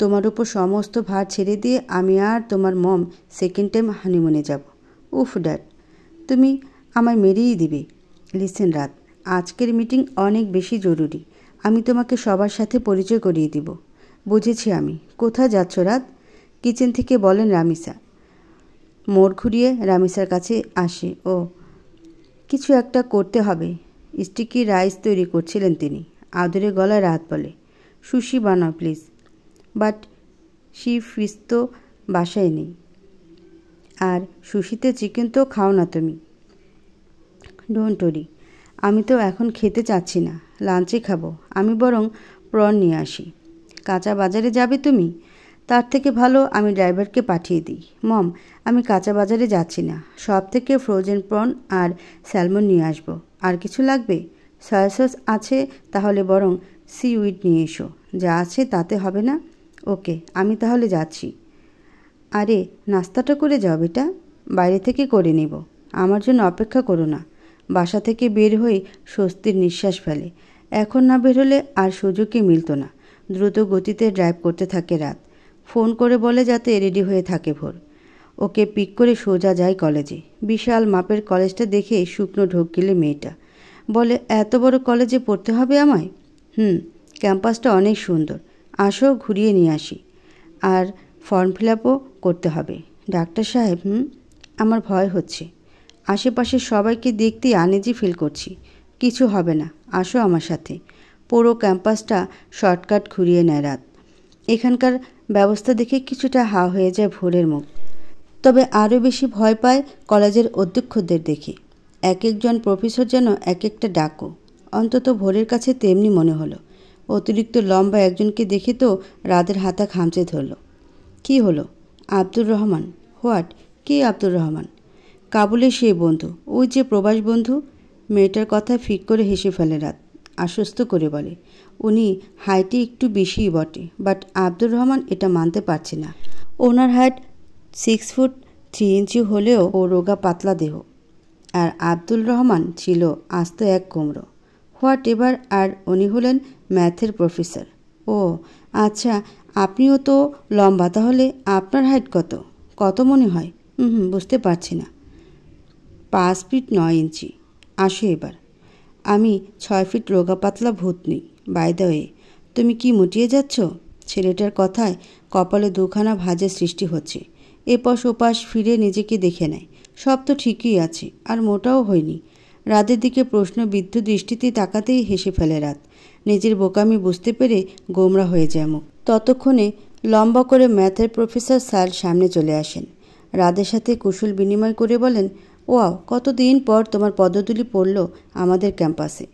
তোমার উপর সমস্ত ভার ছেড়ে দিয়ে আমি আর তোমার মম সেকেন্ড টাইম হানিমুনে যাব উফ ড্যাড তুমি আমায় মেরেই দিবে লিসেন রাত আজকের মিটিং অনেক বেশি জরুরি আমি তোমাকে সবার সাথে পরিচয় করিয়ে দিব বুঝেছি আমি কোথায় যাচ্ছ রাত কিচেন থেকে বলেন রামিসা মোড় ঘুরিয়ে রামিসার কাছে আসে ও কিছু একটা করতে হবে স্টিকি রাইস তৈরি করছিলেন তিনি আদরে গলায় রাত বলে সুশি বানাও প্লিজ বাট সি ফিস তো বাসায় নেই আর সুশিতে চিকেন তো খাও না তুমি ডোন্ট ওরি আমি তো এখন খেতে চাচ্ছি না লাঞ্চে খাবো আমি বরং প্রন নিয়ে আসি কাঁচা বাজারে যাবে তুমি তার থেকে ভালো আমি ড্রাইভারকে পাঠিয়ে দিই মম আমি কাঁচা বাজারে যাচ্ছি না সব থেকে ফ্রোজেন প্রন আর স্যালমন নিয়ে আসবো আর কিছু লাগবে সয়া সস আছে তাহলে বরং সিউইড নিয়ে এসো যা আছে তাতে হবে না ওকে আমি তাহলে যাচ্ছি আরে নাস্তাটা করে যাও বেটা বাইরে থেকে করে নেব আমার জন্য অপেক্ষা করো না বাসা থেকে বের হয়ে স্বস্তির নিঃশ্বাস ফেলে এখন না বের হলে আর সুযোগই মিলত না দ্রুত গতিতে ড্রাইভ করতে থাকে রাত ফোন করে বলে যাতে রেডি হয়ে থাকে ভোর ওকে পিক করে সোজা যায় কলেজে বিশাল মাপের কলেজটা দেখে শুকনো ঢোক গেলে মেয়েটা বলে এত বড় কলেজে পড়তে হবে আমায় হুম ক্যাম্পাসটা অনেক সুন্দর আসো ঘুরিয়ে নিয়ে আসি আর ফর্ম ফিল আপও করতে হবে ডাক্তার সাহেব হুম আমার ভয় হচ্ছে আশেপাশে সবাইকে দেখতে আনেজি ফিল করছি কিছু হবে না আসো আমার সাথে পুরো ক্যাম্পাসটা শর্টকাট ঘুরিয়ে নেয় রাত এখানকার ব্যবস্থা দেখে কিছুটা হা হয়ে যায় ভোরের মুখ তবে আরও বেশি ভয় পায় কলেজের অধ্যক্ষদের দেখে এক একজন প্রফেসর যেন এক একটা ডাকো অন্তত ভোরের কাছে তেমনি মনে হলো অতিরিক্ত লম্বা একজনকে দেখে তো রাতের হাতা খামচে ধরল কি হলো আব্দুর রহমান হোয়াট কে আব্দুর রহমান কাবুলে সে বন্ধু ওই যে প্রবাস বন্ধু মেয়েটার কথা ফিক করে হেসে ফেলে রাত আশ্বস্ত করে বলে উনি হাইটে একটু বেশিই বটে বাট আব্দুর রহমান এটা মানতে পারছে না ওনার height six foot three inch হলেও ও রোগা পাতলা দেহ আর আব্দুল রহমান ছিল আস্ত এক কুমড়ো হোয়াট এভার আর উনি হলেন ম্যাথের প্রফেসর ও আচ্ছা আপনিও তো লম্বা তাহলে আপনার হাইট কত কত মনে হয় হুম বুঝতে পারছি না পাঁচ ফিট নয় ইঞ্চি আসো এবার আমি ছয় ফিট রোগা পাতলা ভূত নেই বাইদয়ে তুমি কি মুটিয়ে যাচ্ছ ছেলেটার কথায় কপালে দুখানা ভাজের সৃষ্টি হচ্ছে এপাশ ওপাশ ফিরে নিজেকে দেখে নেয় সব তো ঠিকই আছে আর মোটাও হয়নি রাতের দিকে প্রশ্ন বিদ্ধ দৃষ্টিতে তাকাতেই হেসে ফেলে রাত নিজের বোকামি বুঝতে পেরে গোমরা হয়ে যায় মুখ ততক্ষণে লম্বা করে ম্যাথের প্রফেসর স্যার সামনে চলে আসেন রাদের সাথে কুশল বিনিময় করে বলেন ওয়াও কতদিন পর তোমার পদতুলি পড়ল আমাদের ক্যাম্পাসে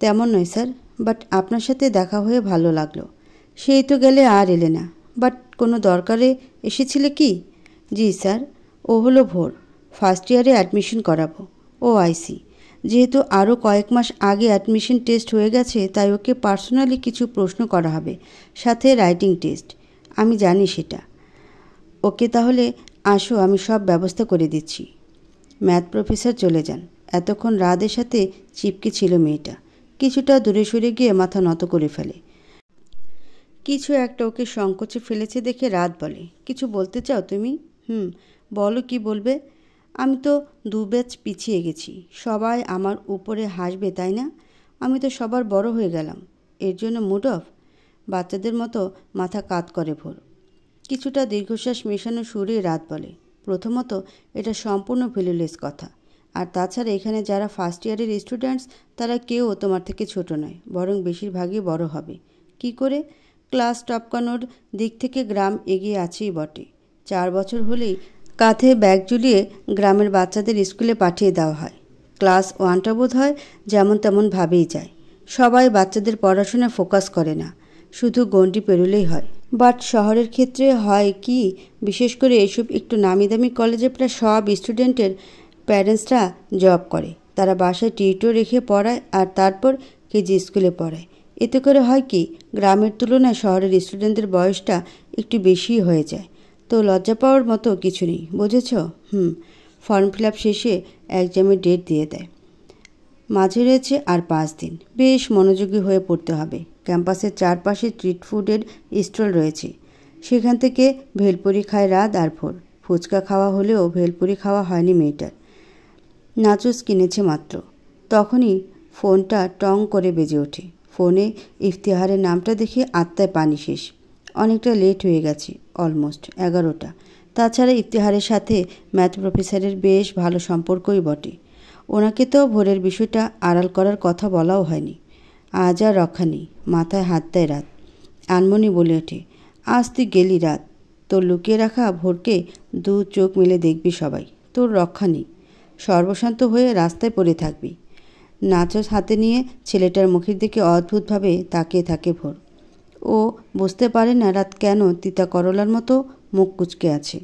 তেমন নয় স্যার বাট আপনার সাথে দেখা হয়ে ভালো লাগলো সেই তো গেলে আর এলে না বাট কোনো দরকারে এসেছিলে কি জি স্যার ও হলো ভোর ফার্স্ট ইয়ারে অ্যাডমিশন করাবো ও আইসি যেহেতু আরও কয়েক মাস আগে অ্যাডমিশন টেস্ট হয়ে গেছে তাই ওকে পার্সোনালি কিছু প্রশ্ন করা হবে সাথে রাইটিং টেস্ট আমি জানি সেটা ওকে তাহলে আসো আমি সব ব্যবস্থা করে দিচ্ছি ম্যাথ প্রফেসর চলে যান এতক্ষণ রাদের সাথে চিপকে ছিল মেয়েটা কিছুটা দূরে সরে গিয়ে মাথা নত করে ফেলে কিছু একটা ওকে সংকোচে ফেলেছে দেখে রাত বলে কিছু বলতে চাও তুমি হুম বলো কি বলবে আমি তো দু ব্যাচ পিছিয়ে গেছি সবাই আমার উপরে হাসবে তাই না আমি তো সবার বড় হয়ে গেলাম এর জন্য মুড অফ বাচ্চাদের মতো মাথা কাত করে ভোর কিছুটা দীর্ঘশ্বাস মেশানো সুরে রাত বলে প্রথমত এটা সম্পূর্ণ ভ্যালুলেস কথা আর তাছাড়া এখানে যারা ফার্স্ট ইয়ারের স্টুডেন্টস তারা কেউ তোমার থেকে ছোট নয় বরং বেশিরভাগই বড় হবে কি করে ক্লাস টপকানোর দিক থেকে গ্রাম এগিয়ে আছেই বটে চার বছর হলেই কাঁধে ব্যাগ ঝুলিয়ে গ্রামের বাচ্চাদের স্কুলে পাঠিয়ে দেওয়া হয় ক্লাস ওয়ানটা বোধ হয় যেমন তেমন ভাবেই যায় সবাই বাচ্চাদের পড়াশোনা ফোকাস করে না শুধু গণ্ডি পেরোলেই হয় বাট শহরের ক্ষেত্রে হয় কি বিশেষ করে এসব একটু নামি দামি কলেজে প্রায় সব স্টুডেন্টের প্যারেন্টসরা জব করে তারা বাসায় টিউটর রেখে পড়ায় আর তারপর কেজি স্কুলে পড়ায় এতে করে হয় কি গ্রামের তুলনায় শহরের স্টুডেন্টদের বয়সটা একটু বেশি হয়ে যায় তো লজ্জা পাওয়ার মতো কিছু নেই বুঝেছ হুম ফর্ম ফিল আপ শেষে এক্সামের ডেট দিয়ে দেয় মাঝে রয়েছে আর পাঁচ দিন বেশ মনোযোগী হয়ে পড়তে হবে ক্যাম্পাসের চারপাশে স্ট্রিট ফুডের স্টল রয়েছে সেখান থেকে ভেলপুরি খায় রাত আর ভোর ফুচকা খাওয়া হলেও ভেলপুরি খাওয়া হয়নি মেয়েটার নাচুস কিনেছে মাত্র তখনই ফোনটা টং করে বেজে ওঠে ফোনে ইফতিহারের নামটা দেখে আত্মায় পানি শেষ অনেকটা লেট হয়ে গেছে অলমোস্ট এগারোটা তাছাড়া ইফতিহারের সাথে ম্যাথ প্রফেসরের বেশ ভালো সম্পর্কই বটে ওনাকে তো ভোরের বিষয়টা আড়াল করার কথা বলাও হয়নি আজ আর রক্ষা নেই মাথায় হাত দেয় রাত আনমনি বলে ওঠে আজ তুই গেলি রাত তোর লুকিয়ে রাখা ভোরকে দু চোখ মেলে দেখবি সবাই তোর রক্ষা নেই সর্বশান্ত হয়ে রাস্তায় পড়ে থাকবি নাচস হাতে নিয়ে ছেলেটার মুখের দিকে অদ্ভুতভাবে তাকিয়ে থাকে ভোর ও বুঝতে পারে না রাত কেন তিতা করলার মতো মুখ কুচকে আছে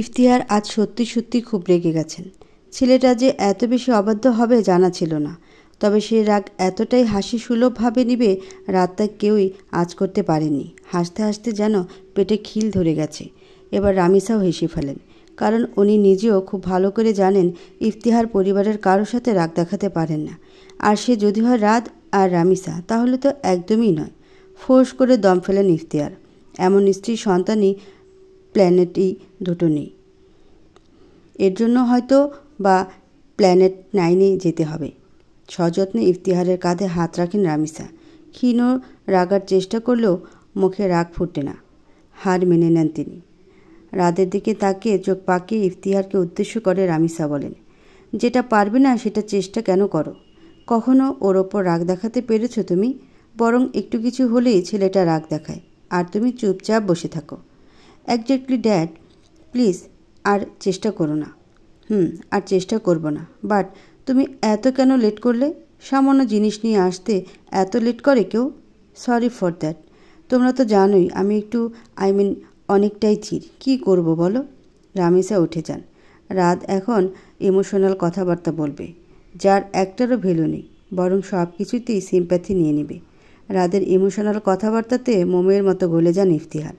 ইফতিহার আজ সত্যি সত্যি খুব রেগে গেছেন ছেলেটা যে এত বেশি অবাধ্য হবে জানা ছিল না তবে সে রাগ এতটাই হাসি সুলভভাবে নিবে রাতটা কেউই আজ করতে পারেনি হাসতে হাসতে যেন পেটে খিল ধরে গেছে এবার রামিসাও হেসে ফেলেন কারণ উনি নিজেও খুব ভালো করে জানেন ইফতিহার পরিবারের কারো সাথে রাগ দেখাতে পারেন না আর সে যদি হয় রাত আর রামিসা তাহলে তো একদমই নয় ফোর্স করে দম ফেলেন ইফতিহার এমন স্ত্রী সন্তানই প্ল্যানেটই দুটো নেই এর জন্য হয়তো বা প্ল্যানেট নাইনে যেতে হবে সযত্নে ইফতিহারের কাঁধে হাত রাখেন রামিসা ক্ষীণ রাগার চেষ্টা করলেও মুখে রাগ ফুটে না হার মেনে নেন তিনি রাদের দিকে তাকিয়ে চোখ পাকিয়ে ইফতিহারকে উদ্দেশ্য করে রামিসা বলেন যেটা পারবে না সেটা চেষ্টা কেন করো কখনো ওর ওপর রাগ দেখাতে পেরেছ তুমি বরং একটু কিছু হলেই ছেলেটা রাগ দেখায় আর তুমি চুপচাপ বসে থাকো একজাক্টলি ড্যাড প্লিজ আর চেষ্টা করো না হুম আর চেষ্টা করব না বাট তুমি এত কেন লেট করলে সামান্য জিনিস নিয়ে আসতে এত লেট করে কেউ সরি ফর দ্যাট তোমরা তো জানোই আমি একটু আই মিন অনেকটাই চির কি করব বলো রামেসা উঠে যান রাত এখন ইমোশনাল কথাবার্তা বলবে যার একটারও ভ্যালু নেই বরং সব কিছুতেই সিম্প্যাথি নিয়ে নেবে রাদের ইমোশনাল কথাবার্তাতে মোমের মতো গলে যান ইফতিহার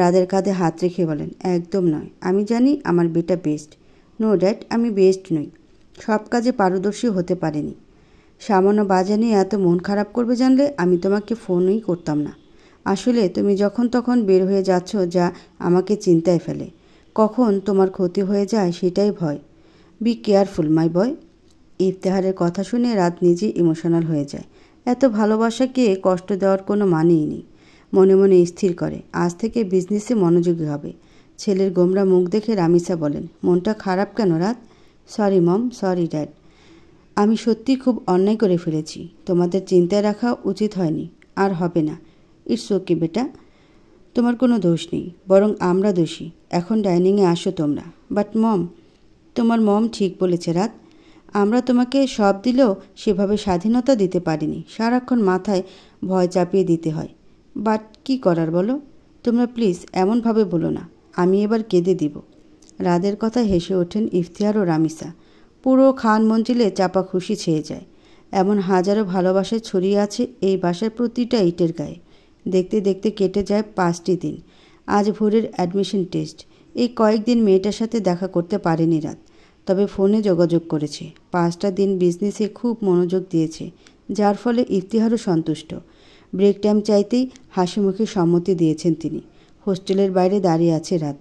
রাদের কাঁধে হাত রেখে বলেন একদম নয় আমি জানি আমার বেটা বেস্ট নো ড্যাট আমি বেস্ট নই সব কাজে পারদর্শী হতে পারিনি সামান্য বাজার নিয়ে এত মন খারাপ করবে জানলে আমি তোমাকে ফোনই করতাম না আসলে তুমি যখন তখন বের হয়ে যাচ্ছ যা আমাকে চিন্তায় ফেলে কখন তোমার ক্ষতি হয়ে যায় সেটাই ভয় বি কেয়ারফুল মাই বয় ইফতেহারের কথা শুনে রাত নিজেই ইমোশনাল হয়ে যায় এত ভালোবাসাকে কষ্ট দেওয়ার কোনো মানেই নেই মনে মনে স্থির করে আজ থেকে বিজনেসে মনোযোগী হবে ছেলের গোমরা মুখ দেখে রামিসা বলেন মনটা খারাপ কেন রাত সরি মম সরি ড্যাড আমি সত্যি খুব অন্যায় করে ফেলেছি তোমাদের চিন্তায় রাখা উচিত হয়নি আর হবে না ইটস ওকে বেটা তোমার কোনো দোষ নেই বরং আমরা দোষী এখন ডাইনিংয়ে আসো তোমরা বাট মম তোমার মম ঠিক বলেছে রাত আমরা তোমাকে সব দিলেও সেভাবে স্বাধীনতা দিতে পারিনি সারাক্ষণ মাথায় ভয় চাপিয়ে দিতে হয় বাট কি করার বলো তোমরা প্লিজ এমনভাবে বলো না আমি এবার কেঁদে দিব রাদের কথা হেসে ওঠেন ইফতিহার ও রামিসা পুরো খান মঞ্জিলে চাপা খুশি ছেয়ে যায় এমন হাজারো ভালোবাসা ছড়িয়ে আছে এই বাসার প্রতিটা ইটের গায়ে দেখতে দেখতে কেটে যায় পাঁচটি দিন আজ ভোরের অ্যাডমিশন টেস্ট এই কয়েকদিন মেয়েটার সাথে দেখা করতে পারেনি রাত তবে ফোনে যোগাযোগ করেছে পাঁচটা দিন বিজনেসে খুব মনোযোগ দিয়েছে যার ফলে ইফতিহারও সন্তুষ্ট ব্রেক টাইম চাইতেই হাসিমুখে সম্মতি দিয়েছেন তিনি হোস্টেলের বাইরে দাঁড়িয়ে আছে রাত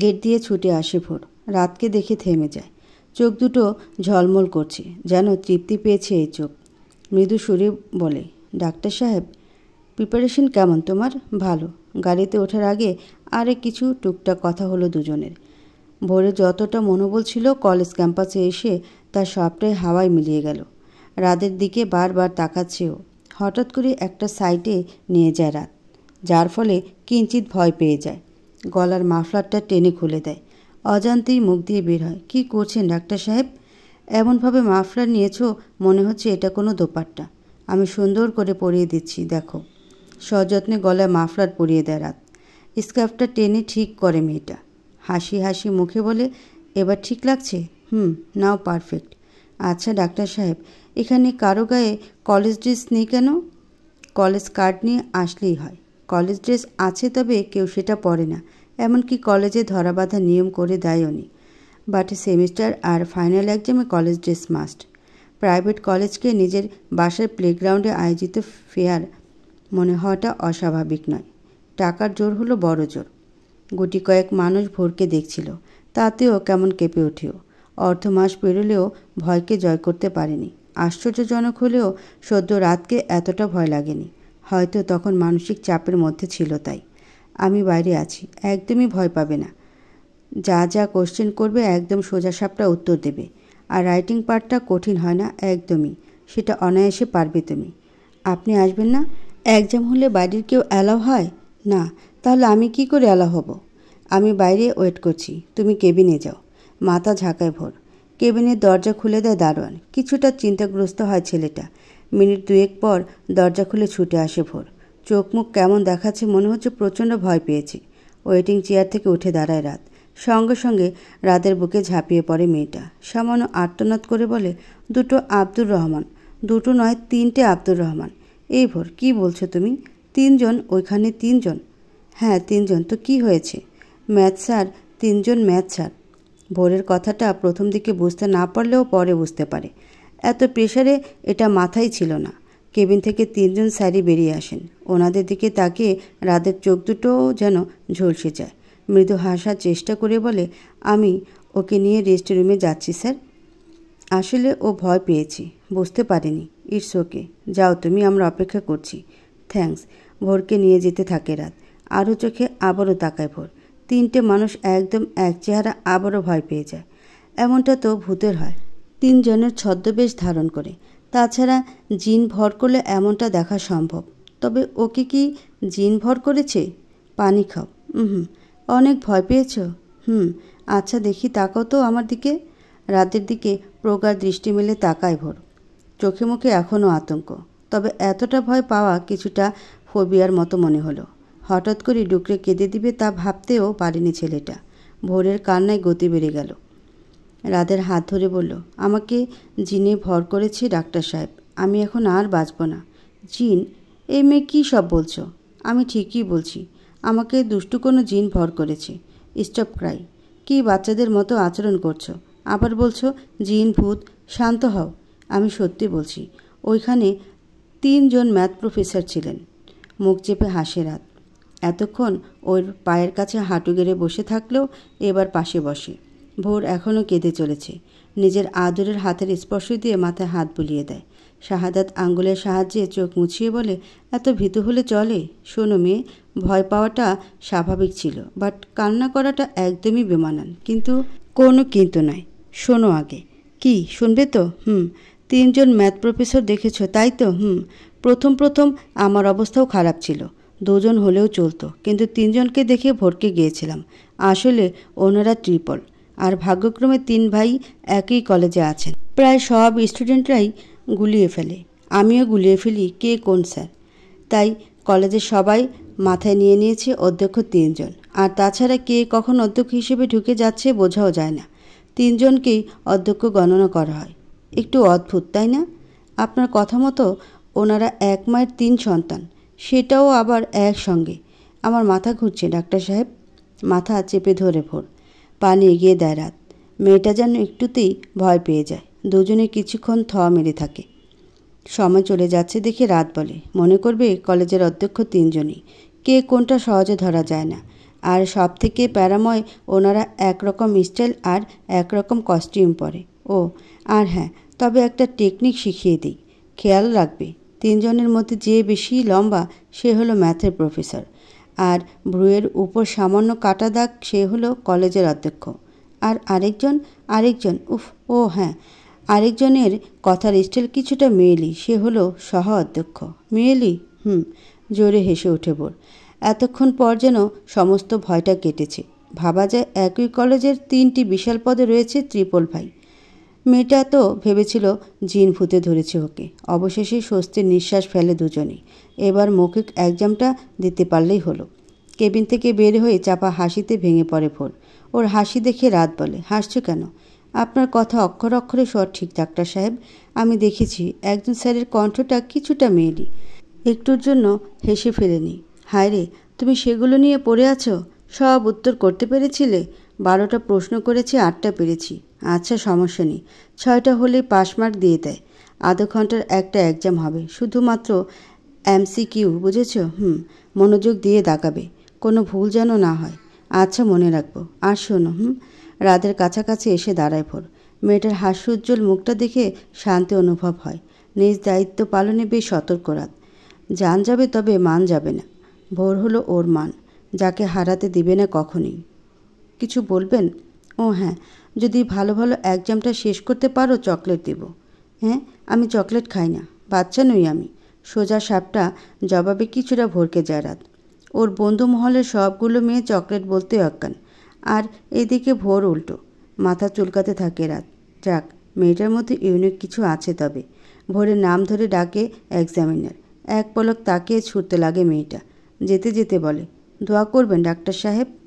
গেট দিয়ে ছুটে আসে ভোর রাতকে দেখে থেমে যায় চোখ দুটো ঝলমল করছে যেন তৃপ্তি পেয়েছে এই চোখ মৃদু সুরে বলে ডাক্তার সাহেব প্রিপারেশন কেমন তোমার ভালো গাড়িতে ওঠার আগে আরে কিছু টুকটাক কথা হলো দুজনের ভোরে যতটা মনোবল ছিল কলেজ ক্যাম্পাসে এসে তার সবটাই হাওয়ায় মিলিয়ে গেল রাতের দিকে বারবার তাকাচ্ছেও হঠাৎ করে একটা সাইটে নিয়ে যায় রাত যার ফলে কিঞ্চিত ভয় পেয়ে যায় গলার মাফলারটা টেনে খুলে দেয় অজান্তেই মুখ দিয়ে বের হয় কি করছেন ডাক্তার সাহেব এমনভাবে মাফলার নিয়েছ মনে হচ্ছে এটা কোনো দোপাট্টা আমি সুন্দর করে পরিয়ে দিচ্ছি দেখো সযত্নে গলায় মাফলার পরিয়ে দেয় রাত স্কার্ফটা টেনে ঠিক করে মেয়েটা হাসি হাসি মুখে বলে এবার ঠিক লাগছে হুম নাও পারফেক্ট আচ্ছা ডাক্তার সাহেব এখানে কারো গায়ে কলেজ ড্রেস নেই কেন কলেজ কার্ড নিয়ে আসলেই হয় কলেজ ড্রেস আছে তবে কেউ সেটা পরে না এমনকি কলেজে ধরা বাঁধা নিয়ম করে দেয় উনি বাট সেমিস্টার আর ফাইনাল এক্সামে কলেজ ড্রেস মাস্ট প্রাইভেট কলেজকে নিজের বাসার প্লেগ্রাউন্ডে আয়োজিত ফেয়ার মনে হওয়াটা অস্বাভাবিক নয় টাকার জোর হলো বড় জোর গুটি কয়েক মানুষ ভোরকে দেখছিল তাতেও কেমন কেঁপে উঠিও অর্ধ মাস পেরোলেও ভয়কে জয় করতে পারেনি আশ্চর্যজনক হলেও সদ্য রাতকে এতটা ভয় লাগেনি হয়তো তখন মানসিক চাপের মধ্যে ছিল তাই আমি বাইরে আছি একদমই ভয় পাবে না যা যা কোশ্চেন করবে একদম সোজা সাপটা উত্তর দেবে আর রাইটিং পার্টটা কঠিন হয় না একদমই সেটা অনায়াসে পারবে তুমি আপনি আসবেন না এক্সাম হলে বাইরের কেউ অ্যালাও হয় না তাহলে আমি কি করে অ্যালাও হব আমি বাইরে ওয়েট করছি তুমি কেবিনে যাও মাথা ঝাঁকায় ভোর কেবিনের দরজা খুলে দেয় দারোয়ান কিছুটা চিন্তাগ্রস্ত হয় ছেলেটা মিনিট দুয়েক পর দরজা খুলে ছুটে আসে ভোর চোখ মুখ কেমন দেখাচ্ছে মনে হচ্ছে প্রচণ্ড ভয় পেয়েছে ওয়েটিং চেয়ার থেকে উঠে দাঁড়ায় রাত সঙ্গে সঙ্গে রাতের বুকে ঝাঁপিয়ে পড়ে মেয়েটা সামান্য আর্তনাদ করে বলে দুটো আব্দুর রহমান দুটো নয় তিনটে আব্দুর রহমান এই ভোর কি বলছো তুমি তিনজন ওইখানে তিনজন হ্যাঁ তিনজন তো কি হয়েছে ম্যাথ স্যার তিনজন ম্যাথ স্যার ভোরের কথাটা প্রথম দিকে বুঝতে না পারলেও পরে বুঝতে পারে এত প্রেশারে এটা মাথায় ছিল না কেবিন থেকে তিনজন স্যারই বেরিয়ে আসেন ওনাদের দিকে তাকে রাদের চোখ দুটোও যেন ঝলসে যায় মৃদু হাসার চেষ্টা করে বলে আমি ওকে নিয়ে রেস্ট রুমে যাচ্ছি স্যার আসলে ও ভয় পেয়েছি বুঝতে পারেনি ইটস ওকে যাও তুমি আমরা অপেক্ষা করছি থ্যাংকস ভোরকে নিয়ে যেতে থাকে রাত আরও চোখে আবারও তাকায় ভোর তিনটে মানুষ একদম এক চেহারা আবারও ভয় পেয়ে যায় এমনটা তো ভূতের হয় তিনজনের ছদ্মবেশ ধারণ করে তাছাড়া জিন ভর করলে এমনটা দেখা সম্ভব তবে ওকে কি জিন ভর করেছে পানি খাও হুম অনেক ভয় পেয়েছ হুম আচ্ছা দেখি তাকাও তো আমার দিকে রাতের দিকে প্রগাঢ় দৃষ্টি মেলে তাকায় ভোর চোখে মুখে এখনও আতঙ্ক তবে এতটা ভয় পাওয়া কিছুটা ফোবিয়ার মতো মনে হলো হঠাৎ করে ডুকরে কেঁদে দিবে তা ভাবতেও পারেনি ছেলেটা ভোরের কান্নায় গতি বেড়ে গেল রাদের হাত ধরে বলল আমাকে জিনে ভর করেছে ডাক্তার সাহেব আমি এখন আর বাঁচব না জিন এই মেয়ে কী সব বলছ আমি ঠিকই বলছি আমাকে দুষ্টু কোনো জিন ভর করেছে স্টপ ক্রাই কি বাচ্চাদের মতো আচরণ করছো আবার বলছো জিন ভূত শান্ত হও আমি সত্যি বলছি ওইখানে তিনজন ম্যাথ প্রফেসর ছিলেন মুখ চেপে হাসে রাত এতক্ষণ ওর পায়ের কাছে হাঁটু গেড়ে বসে থাকলেও এবার পাশে বসে ভোর এখনও কেঁদে চলেছে নিজের আদরের হাতের স্পর্শ দিয়ে মাথায় হাত বুলিয়ে দেয় শাহাদাত আঙ্গুলের সাহায্যে চোখ মুছিয়ে বলে এত ভীতু হলে চলে শোনো মেয়ে ভয় পাওয়াটা স্বাভাবিক ছিল বাট কান্না করাটা একদমই বেমানান কিন্তু কোনো কিন্তু নয় শোনো আগে কি শুনবে তো হুম তিনজন ম্যাথ প্রফেসর দেখেছো তাই তো হুম প্রথম প্রথম আমার অবস্থাও খারাপ ছিল দুজন হলেও চলতো কিন্তু তিনজনকে দেখে ভরকে গিয়েছিলাম আসলে ওনারা ট্রিপল আর ভাগ্যক্রমে তিন ভাই একই কলেজে আছেন প্রায় সব স্টুডেন্টরাই গুলিয়ে ফেলে আমিও গুলিয়ে ফেলি কে কোন স্যার তাই কলেজের সবাই মাথায় নিয়ে নিয়েছে অধ্যক্ষ তিনজন আর তাছাড়া কে কখন অধ্যক্ষ হিসেবে ঢুকে যাচ্ছে বোঝাও যায় না তিনজনকেই অধ্যক্ষ গণনা করা হয় একটু অদ্ভুত তাই না আপনার কথা মতো ওনারা এক মায়ের তিন সন্তান সেটাও আবার একসঙ্গে আমার মাথা ঘুরছে ডাক্তার সাহেব মাথা চেপে ধরে ভোর পানি এগিয়ে দেয় রাত মেয়েটা যেন একটুতেই ভয় পেয়ে যায় দুজনে কিছুক্ষণ থ মেরে থাকে সময় চলে যাচ্ছে দেখে রাত বলে মনে করবে কলেজের অধ্যক্ষ তিনজনই কে কোনটা সহজে ধরা যায় না আর সব থেকে প্যারাময় ওনারা একরকম স্টাইল আর একরকম কস্টিউম পরে ও আর হ্যাঁ তবে একটা টেকনিক শিখিয়ে দিই খেয়াল রাখবে তিনজনের মধ্যে যে বেশি লম্বা সে হলো ম্যাথের প্রফেসর আর ভ্রুয়ের উপর সামান্য কাটা দাগ সে হলো কলেজের অধ্যক্ষ আর আরেকজন আরেকজন উফ ও হ্যাঁ আরেকজনের কথার স্টাইল কিছুটা মেয়েলি সে হলো সহ অধ্যক্ষ মেয়েলি হুম জোরে হেসে উঠে বোর এতক্ষণ পর যেন সমস্ত ভয়টা কেটেছে ভাবা যায় একই কলেজের তিনটি বিশাল পদে রয়েছে ত্রিপল ভাই মেয়েটা তো ভেবেছিল জিন ভূতে ধরেছে ওকে অবশেষে স্বস্তির নিঃশ্বাস ফেলে দুজনে এবার মৌখিক একজামটা দিতে পারলেই হলো কেবিন থেকে বের হয়ে চাপা হাসিতে ভেঙে পড়ে ভোর ওর হাসি দেখে রাত বলে হাসছো কেন আপনার কথা অক্ষর অক্ষরে ঠিক ডাক্তার সাহেব আমি দেখেছি একজন স্যারের কণ্ঠটা কিছুটা মেয়েলি একটুর জন্য হেসে ফেলেনি হায় রে তুমি সেগুলো নিয়ে পড়ে আছো সব উত্তর করতে পেরেছিলে বারোটা প্রশ্ন করেছি আটটা পেরেছি আচ্ছা সমস্যা নেই ছয়টা হলে পাশ মার্ক দিয়ে দেয় আধ ঘন্টার একটা এক্সাম হবে শুধুমাত্র এমসি কিউ বুঝেছ হুম মনোযোগ দিয়ে দাগাবে কোনো ভুল যেন না হয় আচ্ছা মনে রাখবো আর শোনো হুম রাতের কাছাকাছি এসে দাঁড়ায় ভোর মেয়েটার উজ্জ্বল মুখটা দেখে শান্তি অনুভব হয় নিজ দায়িত্ব পালনে বেশ সতর্ক রাত যান যাবে তবে মান যাবে না ভোর হলো ওর মান যাকে হারাতে দিবে না কখনই কিছু বলবেন ও হ্যাঁ যদি ভালো ভালো এক্সামটা শেষ করতে পারো চকলেট দেব হ্যাঁ আমি চকলেট খাই না বাচ্চা নই আমি সোজা সাপটা জবাবে কিছুটা ভরকে যায় রাত ওর বন্ধু মহলের সবগুলো মেয়ে চকলেট বলতে অজ্ঞান আর এদিকে ভোর উল্টো মাথা চুলকাতে থাকে রাত যাক মেয়েটার মধ্যে ইউনিক কিছু আছে তবে ভোরের নাম ধরে ডাকে এক্সামিনার এক পলক তাকিয়ে ছুটতে লাগে মেয়েটা যেতে যেতে বলে দোয়া করবেন ডাক্তার সাহেব